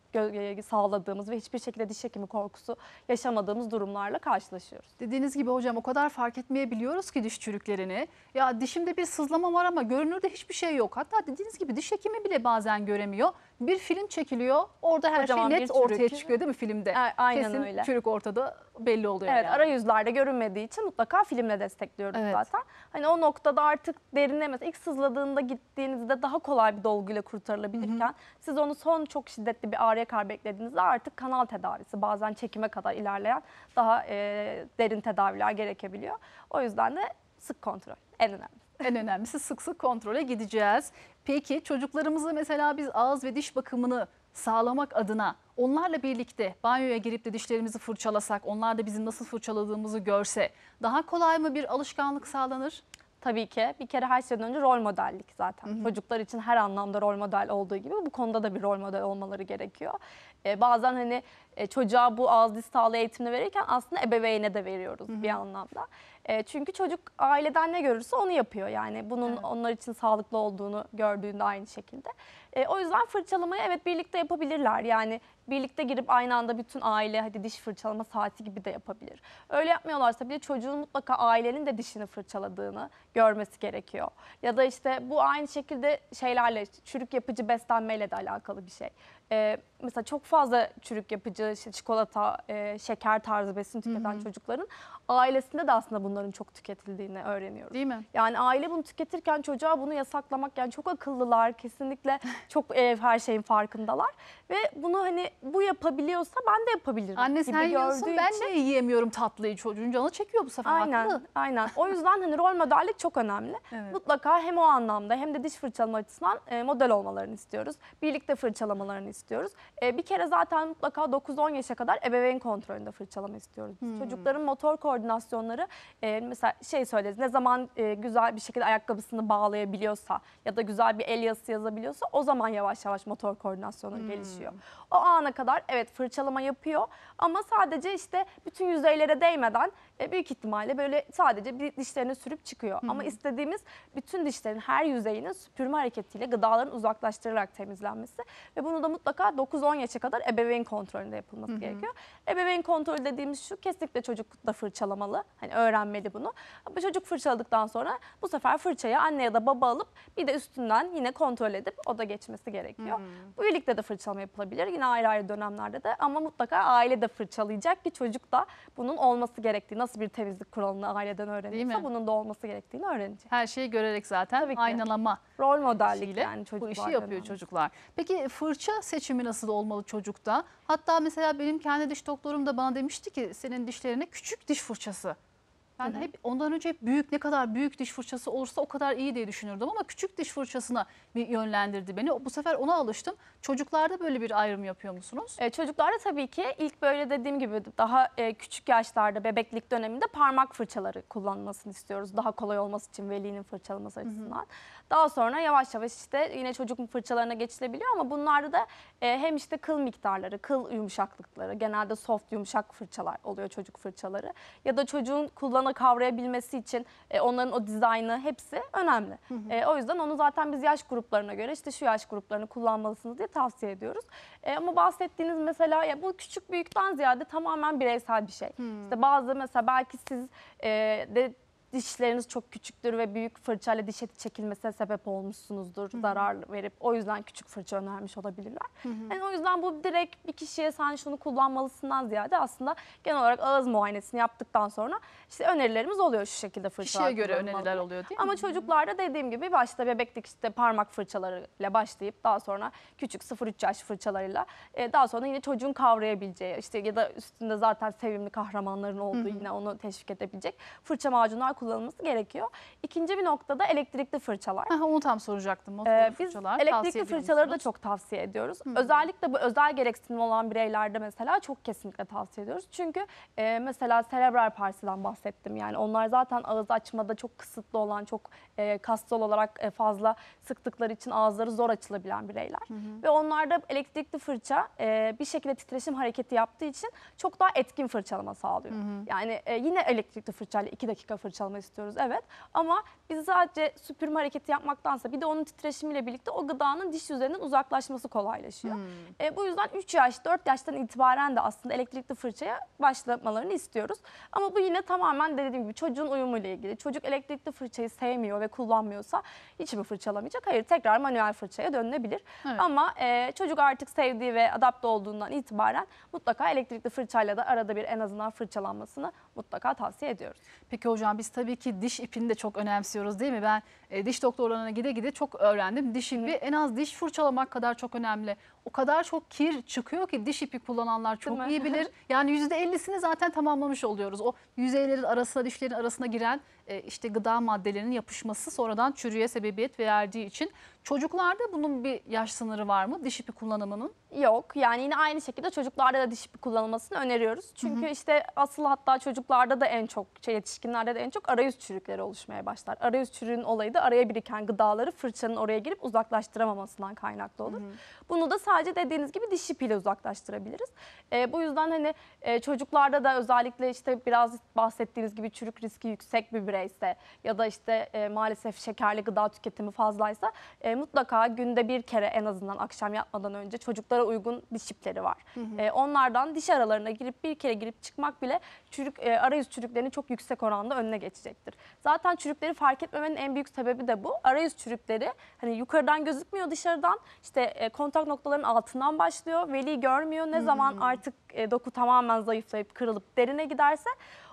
sağladığımız ve hiçbir şekilde diş hekimi korkusu yaşamadığımız durumlarla karşılaşıyoruz. Dediğiniz gibi hocam o kadar fark etmeyebiliyoruz ki diş çürüklerini. Ya dişimde bir sızlama var ama görünürde hiçbir şey yok. Hatta dediğiniz gibi diş hekimi bile bazen göremiyor. Bir film çekiliyor orada her Kocaman şey net çürük. ortaya çıkıyor değil mi filmde? A aynen Kesin öyle. çürük ortada belli oluyor. Evet yani. arayüzlerde görünmediği için mutlaka filmle destekliyoruz evet. zaten. Hani o noktada artık derine mesela ilk sızladığında gittiğinizde daha kolay bir dolguyla kurtarılabilirken hı hı. siz onu son çok şiddetli bir ağrıya kar beklediğinizde artık kanal tedavisi bazen çekime kadar ilerleyen daha e, derin tedaviler gerekebiliyor. O yüzden de sık kontrol en önemli. En önemlisi sık sık kontrole gideceğiz. Peki çocuklarımızı mesela biz ağız ve diş bakımını sağlamak adına onlarla birlikte banyoya girip de dişlerimizi fırçalasak, onlar da bizim nasıl fırçaladığımızı görse daha kolay mı bir alışkanlık sağlanır? Tabii ki bir kere her şeyden önce rol modellik zaten. Hı hı. Çocuklar için her anlamda rol model olduğu gibi bu konuda da bir rol model olmaları gerekiyor. E, bazen hani e, çocuğa bu ağız diz sağlığı eğitimini verirken aslında ebeveyne de veriyoruz Hı -hı. bir anlamda. E, çünkü çocuk aileden ne görürse onu yapıyor. Yani bunun evet. onlar için sağlıklı olduğunu gördüğünde aynı şekilde. o yüzden fırçalamayı evet birlikte yapabilirler. Yani birlikte girip aynı anda bütün aile hadi diş fırçalama saati gibi de yapabilir. Öyle yapmıyorlarsa bile çocuğun mutlaka ailenin de dişini fırçaladığını görmesi gerekiyor. Ya da işte bu aynı şekilde şeylerle çürük yapıcı beslenmeyle de alakalı bir şey. Ee, mesela çok fazla çürük yapıcı işte çikolata, e, şeker tarzı besin tüketen Hı -hı. çocukların ailesinde de aslında bunların çok tüketildiğini öğreniyoruz. Değil mi? Yani aile bunu tüketirken çocuğa bunu yasaklamak yani çok akıllılar kesinlikle çok ev her şeyin farkındalar ve bunu hani bu yapabiliyorsa ben de yapabilirim. Anne gibi sen yiyorsun ben de yiyemiyorum tatlıyı çocuğun canı çekiyor bu sefer aynen, haklı. Aynen o yüzden hani rol modellik çok önemli. Evet. Mutlaka hem o anlamda hem de diş fırçalama açısından model olmalarını istiyoruz. Birlikte fırçalamalarını istiyoruz. bir kere zaten mutlaka 9-10 yaşa kadar ebeveyn kontrolünde fırçalama istiyoruz. Hmm. Çocukların motor koordinasyonları e, mesela şey söyledi ne zaman e, güzel bir şekilde ayakkabısını bağlayabiliyorsa ya da güzel bir el yazısı yazabiliyorsa o zaman yavaş yavaş motor koordinasyonu hmm. gelişiyor. O ana kadar evet fırçalama yapıyor ama sadece işte bütün yüzeylere değmeden e, büyük ihtimalle böyle sadece bir dişlerine sürüp çıkıyor. Hı Ama istediğimiz bütün dişlerin her yüzeyinin süpürme hareketiyle gıdaların uzaklaştırılarak temizlenmesi ve bunu da mutlaka 9-10 yaşa kadar ebeveyn kontrolünde yapılması Hı gerekiyor. Ebeveyn kontrolü dediğimiz şu kesinlikle çocuk da fırçalamalı. Hani öğrenmeli bunu. bu çocuk fırçaladıktan sonra bu sefer fırçayı anne ya da baba alıp bir de üstünden yine kontrol edip o da geçmesi gerekiyor. Hı Bu birlikte de fırçalama yapılabilir. Yine ayrı ayrı dönemlerde de ama mutlaka aile de fırçalayacak ki çocuk da bunun olması gerektiği nasıl nasıl bir temizlik kuralını aileden öğrenirse bunun da olması gerektiğini öğrenecek. Her şeyi görerek zaten Tabii ki. aynalama. Rol modellik yani çocuklar. Bu işi yapıyor önemli. çocuklar. Peki fırça seçimi nasıl olmalı çocukta? Hatta mesela benim kendi diş doktorum da bana demişti ki senin dişlerine küçük diş fırçası ben hep ondan önce hep büyük ne kadar büyük diş fırçası olursa o kadar iyi diye düşünürdüm ama küçük diş fırçasına bir yönlendirdi beni. Bu sefer ona alıştım. Çocuklarda böyle bir ayrım yapıyor musunuz? E, çocuklarda tabii ki ilk böyle dediğim gibi daha e, küçük yaşlarda bebeklik döneminde parmak fırçaları kullanmasını istiyoruz. Daha kolay olması için velinin fırçalaması açısından. Hı hı. Daha sonra yavaş yavaş işte yine çocuk fırçalarına geçilebiliyor ama bunlarda da e, hem işte kıl miktarları, kıl yumuşaklıkları, genelde soft yumuşak fırçalar oluyor çocuk fırçaları. Ya da çocuğun kullana kavrayabilmesi için e, onların o dizaynı hepsi önemli. Hı hı. E, o yüzden onu zaten biz yaş gruplarına göre işte şu yaş gruplarını kullanmalısınız diye tavsiye ediyoruz. ama bahsettiğiniz mesela ya bu küçük büyükten ziyade tamamen bireysel bir şey. Hı. İşte bazı mesela belki siz de dişleriniz çok küçüktür ve büyük fırçayla diş eti çekilmesine sebep olmuşsunuzdur. Hı-hı. Zarar verip o yüzden küçük fırça önermiş olabilirler. Hı-hı. Yani o yüzden bu direkt bir kişiye sen şunu kullanmalısından ziyade aslında genel olarak ağız muayenesini yaptıktan sonra işte önerilerimiz oluyor şu şekilde fırçalar. Kişiye göre öneriler oluyor değil mi? Ama çocuklarda dediğim gibi başta bebeklik işte parmak fırçalarıyla başlayıp daha sonra küçük 0-3 yaş fırçalarıyla e, daha sonra yine çocuğun kavrayabileceği işte ya da üstünde zaten sevimli kahramanların olduğu Hı-hı. yine onu teşvik edebilecek fırça macunlar kullanılması gerekiyor. İkinci bir noktada elektrikli fırçalar. Aha, onu tam soracaktım. ee, biz fırçalar, elektrikli fırçaları da çok tavsiye ediyoruz. Hı. Hmm. Özellikle bu özel gereksinim olan bireylerde mesela çok kesinlikle tavsiye ediyoruz. Çünkü e, mesela cerebral parsiden bahsettim. Yani onlar zaten ağız açmada çok kısıtlı olan, çok e, kastal olarak e, fazla sıktıkları için ağızları zor açılabilen bireyler. Hı hı. Ve onlarda elektrikli fırça e, bir şekilde titreşim hareketi yaptığı için çok daha etkin fırçalama sağlıyor. Hı hı. Yani e, yine elektrikli fırçayla 2 dakika fırçalama alma istiyoruz evet. Ama biz sadece süpürme hareketi yapmaktansa bir de onun titreşimiyle birlikte o gıdanın diş üzerinden uzaklaşması kolaylaşıyor. Hmm. E, bu yüzden 3 yaş 4 yaştan itibaren de aslında elektrikli fırçaya başlamalarını istiyoruz. Ama bu yine tamamen dediğim gibi çocuğun uyumuyla ilgili. Çocuk elektrikli fırçayı sevmiyor ve kullanmıyorsa hiç mi fırçalamayacak? Hayır tekrar manuel fırçaya dönülebilir. Evet. Ama e, çocuk artık sevdiği ve adapte olduğundan itibaren mutlaka elektrikli fırçayla da arada bir en azından fırçalanmasını mutlaka tavsiye ediyoruz. Peki hocam biz tabii ki diş ipini de çok önemsiyoruz değil mi? Ben e, diş doktorlarına gide gide çok öğrendim. Diş ipi en az diş fırçalamak kadar çok önemli. O kadar çok kir çıkıyor ki diş ipi kullananlar çok iyi bilir. Yani %50'sini zaten tamamlamış oluyoruz. O yüzeylerin arasına, dişlerin arasına giren e, işte gıda maddelerinin yapışması sonradan çürüye sebebiyet verdiği için çocuklarda bunun bir yaş sınırı var mı diş ipi kullanımının? Yok yani yine aynı şekilde çocuklarda da diş ipi kullanılmasını öneriyoruz. Çünkü hı hı. işte asıl hatta çocuklarda da en çok şey yetişkinlerde de en çok arayüz çürükleri oluşmaya başlar. Arayüz çürüğün olayı da araya biriken gıdaları fırçanın oraya girip uzaklaştıramamasından kaynaklı olur. Hı hı. Bunu da sadece dediğiniz gibi diş ipiyle uzaklaştırabiliriz. E, bu yüzden hani e, çocuklarda da özellikle işte biraz bahsettiğiniz gibi çürük riski yüksek bir bireyse ya da işte e, maalesef şekerli gıda tüketimi fazlaysa e, mutlaka günde bir kere en azından akşam yapmadan önce çocuklara uygun diş ipleri var. Hı hı. E, onlardan diş aralarına girip bir kere girip çıkmak bile çürük e, arayüz çürüklerini çok yüksek oranda önüne geçecektir. Zaten çürükleri fark etmemenin en büyük sebebi de bu. Arayüz çürükleri hani yukarıdan gözükmüyor dışarıdan işte e, kontak noktaların altından başlıyor. Veli görmüyor ne hı hı. zaman hmm. artık e, doku tamamen zayıflayıp kırılıp derine giderse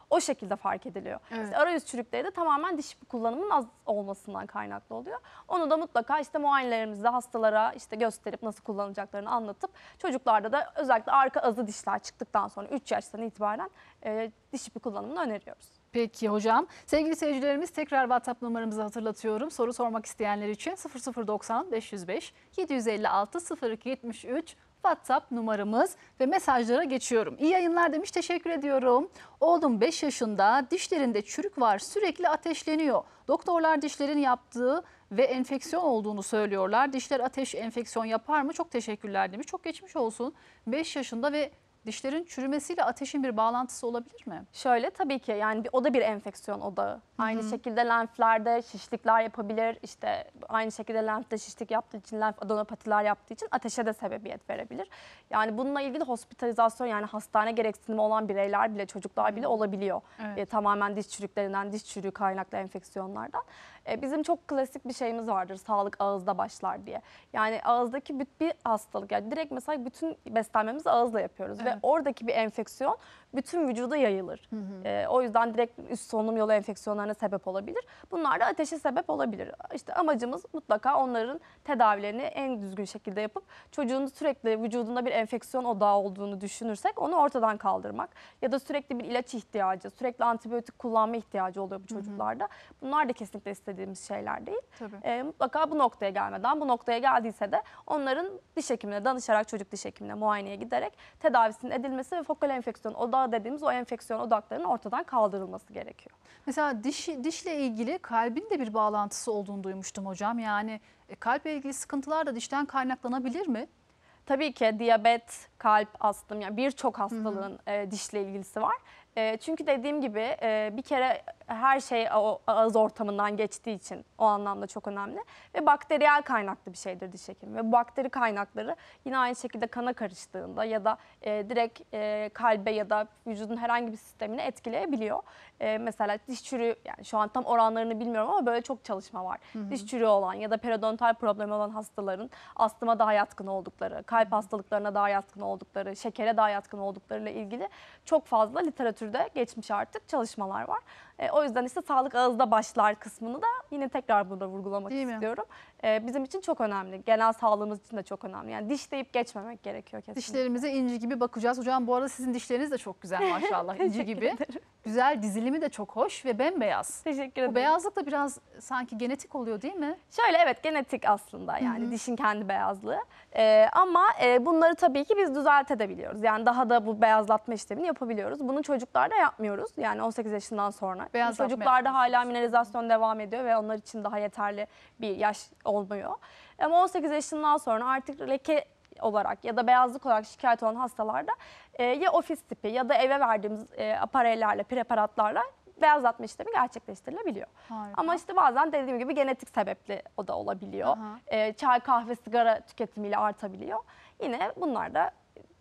o şekilde fark ediliyor. Evet. İşte arayüz çürükleri de tamamen diş kullanımının az olmasından kaynaklı oluyor. Onu da mutlaka işte muayenelerimizde hastalara işte gösterip nasıl kullanacaklarını anlatıp çocuklarda da özellikle arka azı dişler çıktıktan sonra 3 yaştan itibaren e, diş ipi kullanımını öneriyoruz. Peki hocam. Sevgili seyircilerimiz tekrar WhatsApp numaramızı hatırlatıyorum. Soru sormak isteyenler için 0090 505 756 0273 WhatsApp numaramız ve mesajlara geçiyorum. İyi yayınlar demiş teşekkür ediyorum. Oğlum 5 yaşında dişlerinde çürük var sürekli ateşleniyor. Doktorlar dişlerin yaptığı ve enfeksiyon olduğunu söylüyorlar. Dişler ateş enfeksiyon yapar mı? Çok teşekkürler demiş. Çok geçmiş olsun. 5 yaşında ve Dişlerin çürümesiyle ateşin bir bağlantısı olabilir mi? Şöyle tabii ki yani bir, o da bir enfeksiyon odağı. Hı -hı. Aynı şekilde lenflerde şişlikler yapabilir. İşte aynı şekilde lenfte şişlik yaptığı için lenf adonopatiler yaptığı için ateşe de sebebiyet verebilir. Yani bununla ilgili hospitalizasyon yani hastane gereksinimi olan bireyler bile çocuklar bile olabiliyor. Evet. E, tamamen diş çürüklerinden diş çürüğü kaynaklı enfeksiyonlardan. E, bizim çok klasik bir şeyimiz vardır sağlık ağızda başlar diye. Yani ağızdaki bir hastalık yani direkt mesela bütün beslenmemizi ağızla yapıyoruz evet. ve oradaki bir enfeksiyon bütün vücuda yayılır. Hı hı. E, o yüzden direkt üst solunum yolu enfeksiyonlarına sebep olabilir. Bunlar da ateşe sebep olabilir. İşte amacımız mutlaka onların tedavilerini en düzgün şekilde yapıp çocuğun sürekli vücudunda bir enfeksiyon odağı olduğunu düşünürsek onu ortadan kaldırmak ya da sürekli bir ilaç ihtiyacı, sürekli antibiyotik kullanma ihtiyacı oluyor bu çocuklarda. Hı hı. Bunlar da kesinlikle istediğimiz şeyler değil. E, mutlaka bu noktaya gelmeden bu noktaya geldiyse de onların diş hekimine danışarak çocuk diş hekimine muayeneye giderek tedavisi tedavisinin edilmesi ve fokal enfeksiyon odağı dediğimiz o enfeksiyon odaklarının ortadan kaldırılması gerekiyor. Mesela diş, dişle ilgili kalbin de bir bağlantısı olduğunu duymuştum hocam. Yani e, kalple ilgili sıkıntılar da dişten kaynaklanabilir mi? Tabii ki diyabet, kalp, astım yani birçok hastalığın hı hı. E, dişle ilgilisi var. E, çünkü dediğim gibi e, bir kere her şey o ağız ortamından geçtiği için o anlamda çok önemli. Ve bakteriyel kaynaklı bir şeydir diş hekimi. Ve bakteri kaynakları yine aynı şekilde kana karıştığında ya da e, direkt e, kalbe ya da vücudun herhangi bir sistemini etkileyebiliyor. E, mesela diş çürüğü, yani şu an tam oranlarını bilmiyorum ama böyle çok çalışma var. Hı hı. Diş çürüğü olan ya da periodontal problemi olan hastaların astıma daha yatkın oldukları, kalp hastalıklarına daha yatkın oldukları, şekere daha yatkın oldukları ile ilgili çok fazla literatürde geçmiş artık çalışmalar var. E, o yüzden işte sağlık ağızda başlar kısmını da yine tekrar burada vurgulamak Değil mi? istiyorum. Ee, bizim için çok önemli. Genel sağlığımız için de çok önemli. Yani diş deyip geçmemek gerekiyor kesinlikle. Dişlerimize inci gibi bakacağız. Hocam bu arada sizin dişleriniz de çok güzel maşallah inci gibi. Ederim. Güzel dizilimi de çok hoş ve bembeyaz. Teşekkür ederim. Bu beyazlık da biraz sanki genetik oluyor değil mi? Şöyle evet genetik aslında yani Hı -hı. dişin kendi beyazlığı. E, ama e, bunları tabii ki biz düzeltebiliyoruz. Yani daha da bu beyazlatma işlemini yapabiliyoruz. Bunu çocuklarda yapmıyoruz. Yani 18 yaşından sonra. Beyazlatma Çocuklarda hala mineralizasyon devam ediyor ve onlar için daha yeterli bir yaş olmuyor. Ama 18 yaşından sonra artık leke olarak ya da beyazlık olarak şikayet olan hastalarda e, ya ofis tipi ya da eve verdiğimiz e, aparellerle, preparatlarla beyazlatma işlemi gerçekleştirilebiliyor. Harika. Ama işte bazen dediğim gibi genetik sebeple o da olabiliyor. E, çay, kahve, sigara tüketimiyle artabiliyor. Yine bunlar da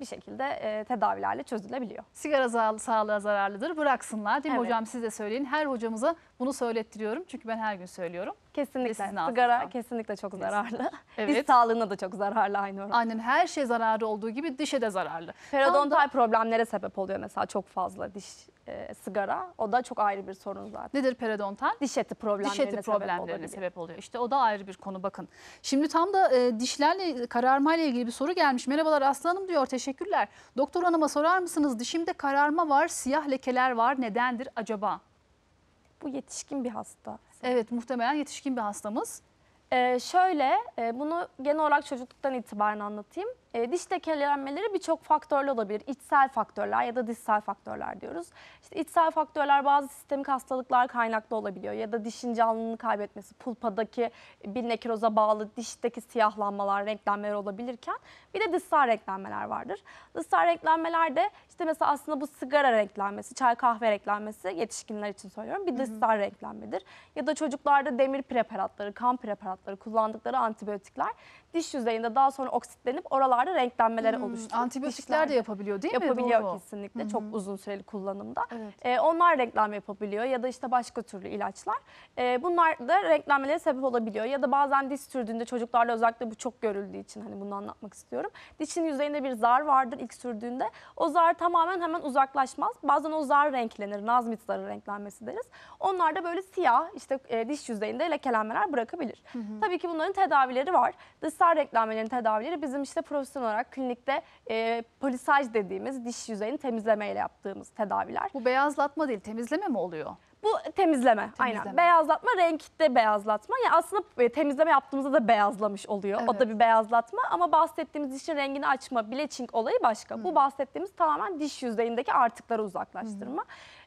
bir şekilde e, tedavilerle çözülebiliyor. Sigara zararlı, sağlığa zararlıdır. Bıraksınlar değil mi evet. hocam? Siz de söyleyin. Her hocamıza bunu söylettiriyorum. Çünkü ben her gün söylüyorum. Kesinlikle. Sigara aslında. kesinlikle çok zararlı. Evet. Diş sağlığına da çok zararlı aynı oranda. Aynen her şey zararlı olduğu gibi dişe de zararlı. Periodontal Tam da... problemlere sebep oluyor mesela çok fazla diş e, sigara. O da çok ayrı bir sorun zaten. Nedir periodontal? Diş eti problemlerine, diş eti problemlerine sebep, oluyor. sebep oluyor. İşte o da ayrı bir konu bakın. Şimdi tam da e, dişlerle kararmayla ilgili bir soru gelmiş. Merhabalar Aslı Hanım diyor teşekkürler. Doktor hanıma sorar mısınız dişimde kararma var siyah lekeler var nedendir acaba? Bu yetişkin bir hasta. Evet muhtemelen yetişkin bir hastamız. Ee, şöyle e, bunu genel olarak çocukluktan itibaren anlatayım. E, diş tekerlenmeleri birçok faktörlü olabilir. İçsel faktörler ya da dişsel faktörler diyoruz. İşte içsel faktörler bazı sistemik hastalıklar kaynaklı olabiliyor ya da dişin canlılığını kaybetmesi, pulpadaki bir nekroza bağlı dişteki siyahlanmalar, renklenmeler olabilirken bir de dışsal renklenmeler vardır. Dışsal renklenmeler de işte mesela aslında bu sigara renklenmesi, çay kahve renklenmesi yetişkinler için söylüyorum bir dışsal renklenmedir. Ya da çocuklarda demir preparatları, kan preparatları, kullandıkları antibiyotikler diş yüzeyinde daha sonra oksitlenip oralarda renklenmeler hmm, oluşturuyor. Antibiyotikler de yapabiliyor değil yapabiliyor mi? Yapabiliyor kesinlikle hı çok uzun süreli kullanımda. Evet. Ee, onlar renklenme yapabiliyor ya da işte başka türlü ilaçlar. Ee, bunlar da renklenmelere sebep olabiliyor. Ya da bazen diş sürdüğünde çocuklarla özellikle bu çok görüldüğü için hani bunu anlatmak istiyorum. Dişin yüzeyinde bir zar vardır ilk sürdüğünde. O zar tamamen hemen uzaklaşmaz. Bazen o zar renklenir. Nazmit zarı renklenmesi deriz. Onlar da böyle siyah işte e, diş yüzeyinde lekelenmeler bırakabilir. hı Tabii ki bunların tedavileri var. Dışsal Kar renklenmelerinin tedavileri bizim işte profesyonel olarak klinikte e, polisaj dediğimiz diş yüzeyini temizlemeyle yaptığımız tedaviler. Bu beyazlatma değil temizleme mi oluyor? Bu temizleme, temizleme. aynen. Beyazlatma, renkte beyazlatma. Yani aslında e, temizleme yaptığımızda da beyazlamış oluyor. Evet. O da bir beyazlatma ama bahsettiğimiz dişin rengini açma, bleaching olayı başka. Hı. Bu bahsettiğimiz tamamen diş yüzeyindeki artıkları uzaklaştırma. Hı.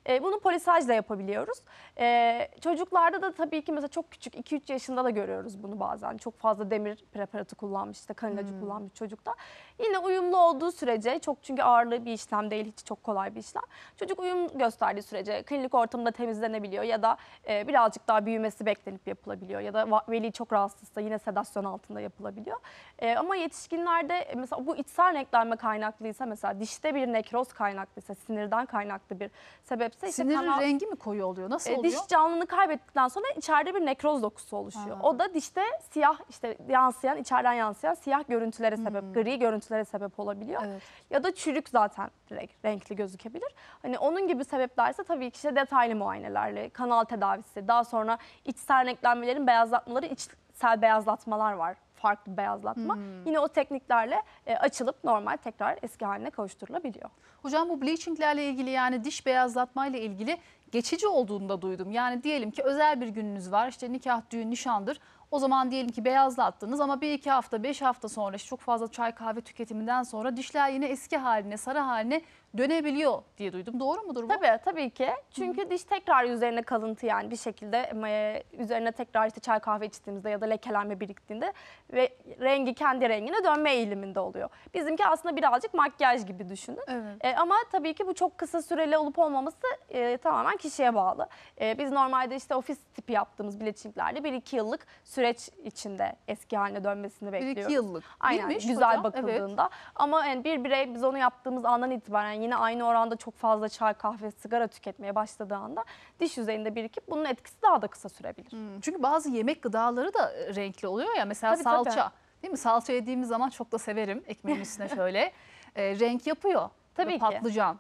E, bunu polisajla yapabiliyoruz. E, çocuklarda da tabii ki mesela çok küçük 2-3 yaşında da görüyoruz bunu bazen. Çok fazla demir preparatı kullanmış, işte kanilacı hmm. kullanmış çocukta. Yine uyumlu olduğu sürece çok çünkü ağırlığı bir işlem değil hiç çok kolay bir işlem. Çocuk uyum gösterdiği sürece klinik ortamında temizlenebiliyor ya da e, birazcık daha büyümesi beklenip yapılabiliyor ya da veli çok rahatsızsa yine sedasyon altında yapılabiliyor. E, ama yetişkinlerde e, mesela bu içsel renklenme kaynaklıysa mesela dişte bir nekroz kaynaklıysa sinirden kaynaklı bir sebepse işte Sinirin kanal, rengi mi koyu oluyor? Nasıl e, oluyor? Diş canlılığını kaybettikten sonra içeride bir nekroz dokusu oluşuyor. Ha. O da dişte siyah işte yansıyan içeriden yansıyan siyah görüntülere sebep, hmm. gri görüntülere geçişlere sebep olabiliyor. Evet. Ya da çürük zaten direkt renkli gözükebilir. Hani onun gibi sebeplerse tabii ki işte detaylı muayenelerle, kanal tedavisi, daha sonra içsel renklenmelerin beyazlatmaları, içsel beyazlatmalar var farklı beyazlatma. Hmm. Yine o tekniklerle e, açılıp normal tekrar eski haline kavuşturulabiliyor. Hocam bu bleachinglerle ilgili yani diş beyazlatmayla ilgili geçici olduğunu da duydum. Yani diyelim ki özel bir gününüz var işte nikah, düğün, nişandır. O zaman diyelim ki beyazlattınız ama bir iki hafta, beş hafta sonra çok fazla çay kahve tüketiminden sonra dişler yine eski haline, sarı haline dönebiliyor diye duydum. Doğru mudur bu? Tabii tabii ki. Çünkü Hı. diş tekrar üzerine kalıntı yani bir şekilde e, üzerine tekrar işte çay kahve içtiğimizde ya da lekelenme biriktiğinde ve rengi kendi rengine dönme eğiliminde oluyor. Bizimki aslında birazcık makyaj gibi düşünün. Evet. E, ama tabii ki bu çok kısa süreli olup olmaması e, tamamen kişiye bağlı. E, biz normalde işte ofis tipi yaptığımız bileşimlerde bir iki yıllık süreç içinde eski haline dönmesini bekliyoruz. 1-2 yıllık. Aynen Bilmiş güzel hocam. bakıldığında. Evet. Ama yani bir birey biz onu yaptığımız andan itibaren yine aynı oranda çok fazla çay, kahve, sigara tüketmeye başladığı anda diş yüzeyinde birikip bunun etkisi daha da kısa sürebilir. Hmm, çünkü bazı yemek gıdaları da e, renkli oluyor ya mesela tabii, salça. Tabii. Değil mi? Salça yediğimiz zaman çok da severim ekmeğin üstüne şöyle. e, renk yapıyor. Tabii ki. Patlıcan.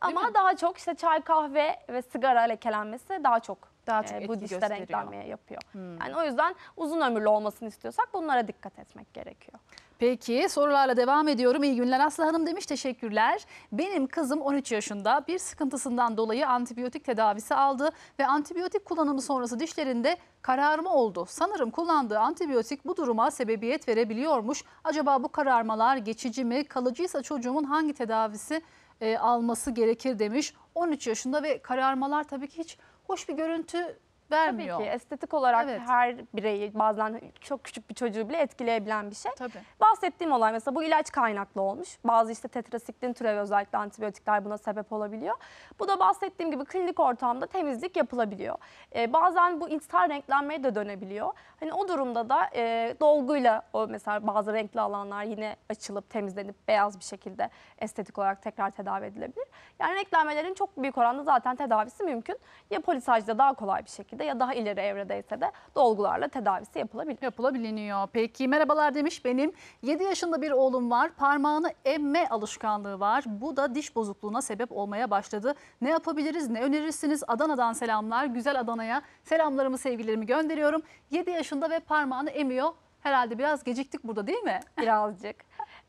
Ama daha çok işte çay, kahve ve sigara lekelenmesi daha çok daha e, çok e, bu dişte gösteriyor. renklenmeye yapıyor. Hmm. Yani o yüzden uzun ömürlü olmasını istiyorsak bunlara dikkat etmek gerekiyor. Peki sorularla devam ediyorum. İyi günler Aslı Hanım demiş teşekkürler. Benim kızım 13 yaşında bir sıkıntısından dolayı antibiyotik tedavisi aldı ve antibiyotik kullanımı sonrası dişlerinde kararma oldu. Sanırım kullandığı antibiyotik bu duruma sebebiyet verebiliyormuş. Acaba bu kararmalar geçici mi? Kalıcıysa çocuğumun hangi tedavisi e, alması gerekir demiş. 13 yaşında ve kararmalar tabii ki hiç hoş bir görüntü vermiyor. Tabii ki estetik olarak Evet. her bireyi bazen çok küçük bir çocuğu bile etkileyebilen bir şey. Tabii. Bahsettiğim olay mesela bu ilaç kaynaklı olmuş. Bazı işte tetrasiklin türevi özellikle antibiyotikler buna sebep olabiliyor. Bu da bahsettiğim gibi klinik ortamda temizlik yapılabiliyor. Ee, bazen bu intihar renklenmeye de dönebiliyor. Hani o durumda da e, dolguyla o mesela bazı renkli alanlar yine açılıp temizlenip beyaz bir şekilde estetik olarak tekrar tedavi edilebilir. Yani renklenmelerin çok büyük oranda zaten tedavisi mümkün. Ya polisajda daha kolay bir şekilde şekilde ya daha ileri evredeyse de dolgularla tedavisi yapılabilir. Yapılabiliyor. Peki merhabalar demiş benim 7 yaşında bir oğlum var. Parmağını emme alışkanlığı var. Bu da diş bozukluğuna sebep olmaya başladı. Ne yapabiliriz? Ne önerirsiniz? Adana'dan selamlar. Güzel Adana'ya selamlarımı, sevgilerimi gönderiyorum. 7 yaşında ve parmağını emiyor. Herhalde biraz geciktik burada değil mi? Birazcık.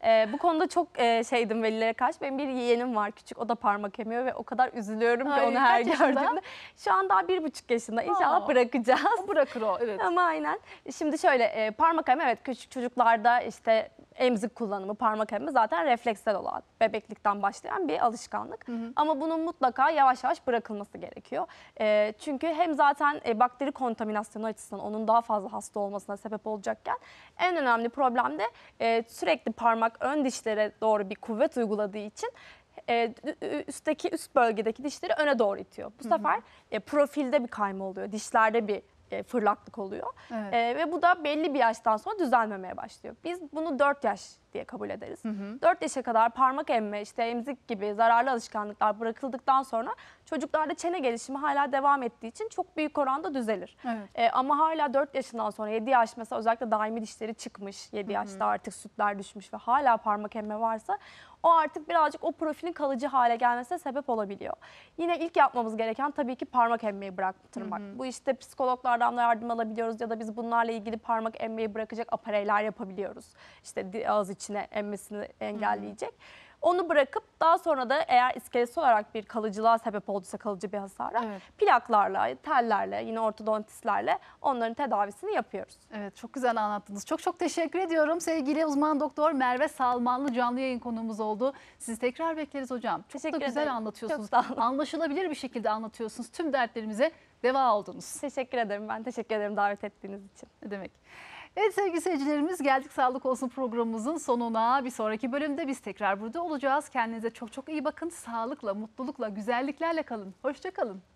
Ee, bu konuda çok e, şeydim velilere karşı. Benim bir yeğenim var küçük o da parmak emiyor ve o kadar üzülüyorum ki onu her kaç gördüğümde. Şu an daha bir buçuk yaşında. İnşallah Aa. bırakacağız. O bırakır o evet. Ama aynen. Şimdi şöyle e, parmak emi evet küçük çocuklarda işte emzik kullanımı, parmak emme zaten refleksel olan bebeklikten başlayan bir alışkanlık. Hı hı. Ama bunun mutlaka yavaş yavaş bırakılması gerekiyor. E, çünkü hem zaten e, bakteri kontaminasyonu açısından onun daha fazla hasta olmasına sebep olacakken en önemli problem de e, sürekli parmak ön dişlere doğru bir kuvvet uyguladığı için e, üstteki üst bölgedeki dişleri öne doğru itiyor. Bu hı hı. sefer e, profilde bir kayma oluyor. Dişlerde bir e, fırlaklık oluyor. Evet. E, ve bu da belli bir yaştan sonra düzelmemeye başlıyor. Biz bunu 4 yaş diye kabul ederiz. Hı hı. 4 yaşa kadar parmak emme, işte emzik gibi zararlı alışkanlıklar bırakıldıktan sonra çocuklarda çene gelişimi hala devam ettiği için çok büyük oranda düzelir. Evet. E, ama hala 4 yaşından sonra 7 yaş mesela özellikle daimi dişleri çıkmış, 7 hı hı. yaşta artık sütler düşmüş ve hala parmak emme varsa o artık birazcık o profilin kalıcı hale gelmesine sebep olabiliyor. Yine ilk yapmamız gereken tabii ki parmak emmeyi bıraktırmak. Hı hı. Bu işte psikologlardan da yardım alabiliyoruz ya da biz bunlarla ilgili parmak emmeyi bırakacak apareyler yapabiliyoruz. İşte ağız içi içine emmesini engelleyecek. Hmm. Onu bırakıp daha sonra da eğer iskelesi olarak bir kalıcılığa sebep olduysa kalıcı bir hasara evet. plaklarla, tellerle, yine ortodontistlerle onların tedavisini yapıyoruz. Evet çok güzel anlattınız. Çok çok teşekkür ediyorum. Sevgili uzman doktor Merve Salmanlı canlı yayın konuğumuz oldu. Sizi tekrar bekleriz hocam. Çok teşekkür da güzel ederim. anlatıyorsunuz. Anlaşılabilir bir şekilde anlatıyorsunuz. Tüm dertlerimize deva oldunuz. Teşekkür ederim. Ben teşekkür ederim davet ettiğiniz için. Ne demek. Evet sevgili seyircilerimiz geldik Sağlık Olsun programımızın sonuna. Bir sonraki bölümde biz tekrar burada olacağız. Kendinize çok çok iyi bakın. Sağlıkla, mutlulukla, güzelliklerle kalın. Hoşçakalın.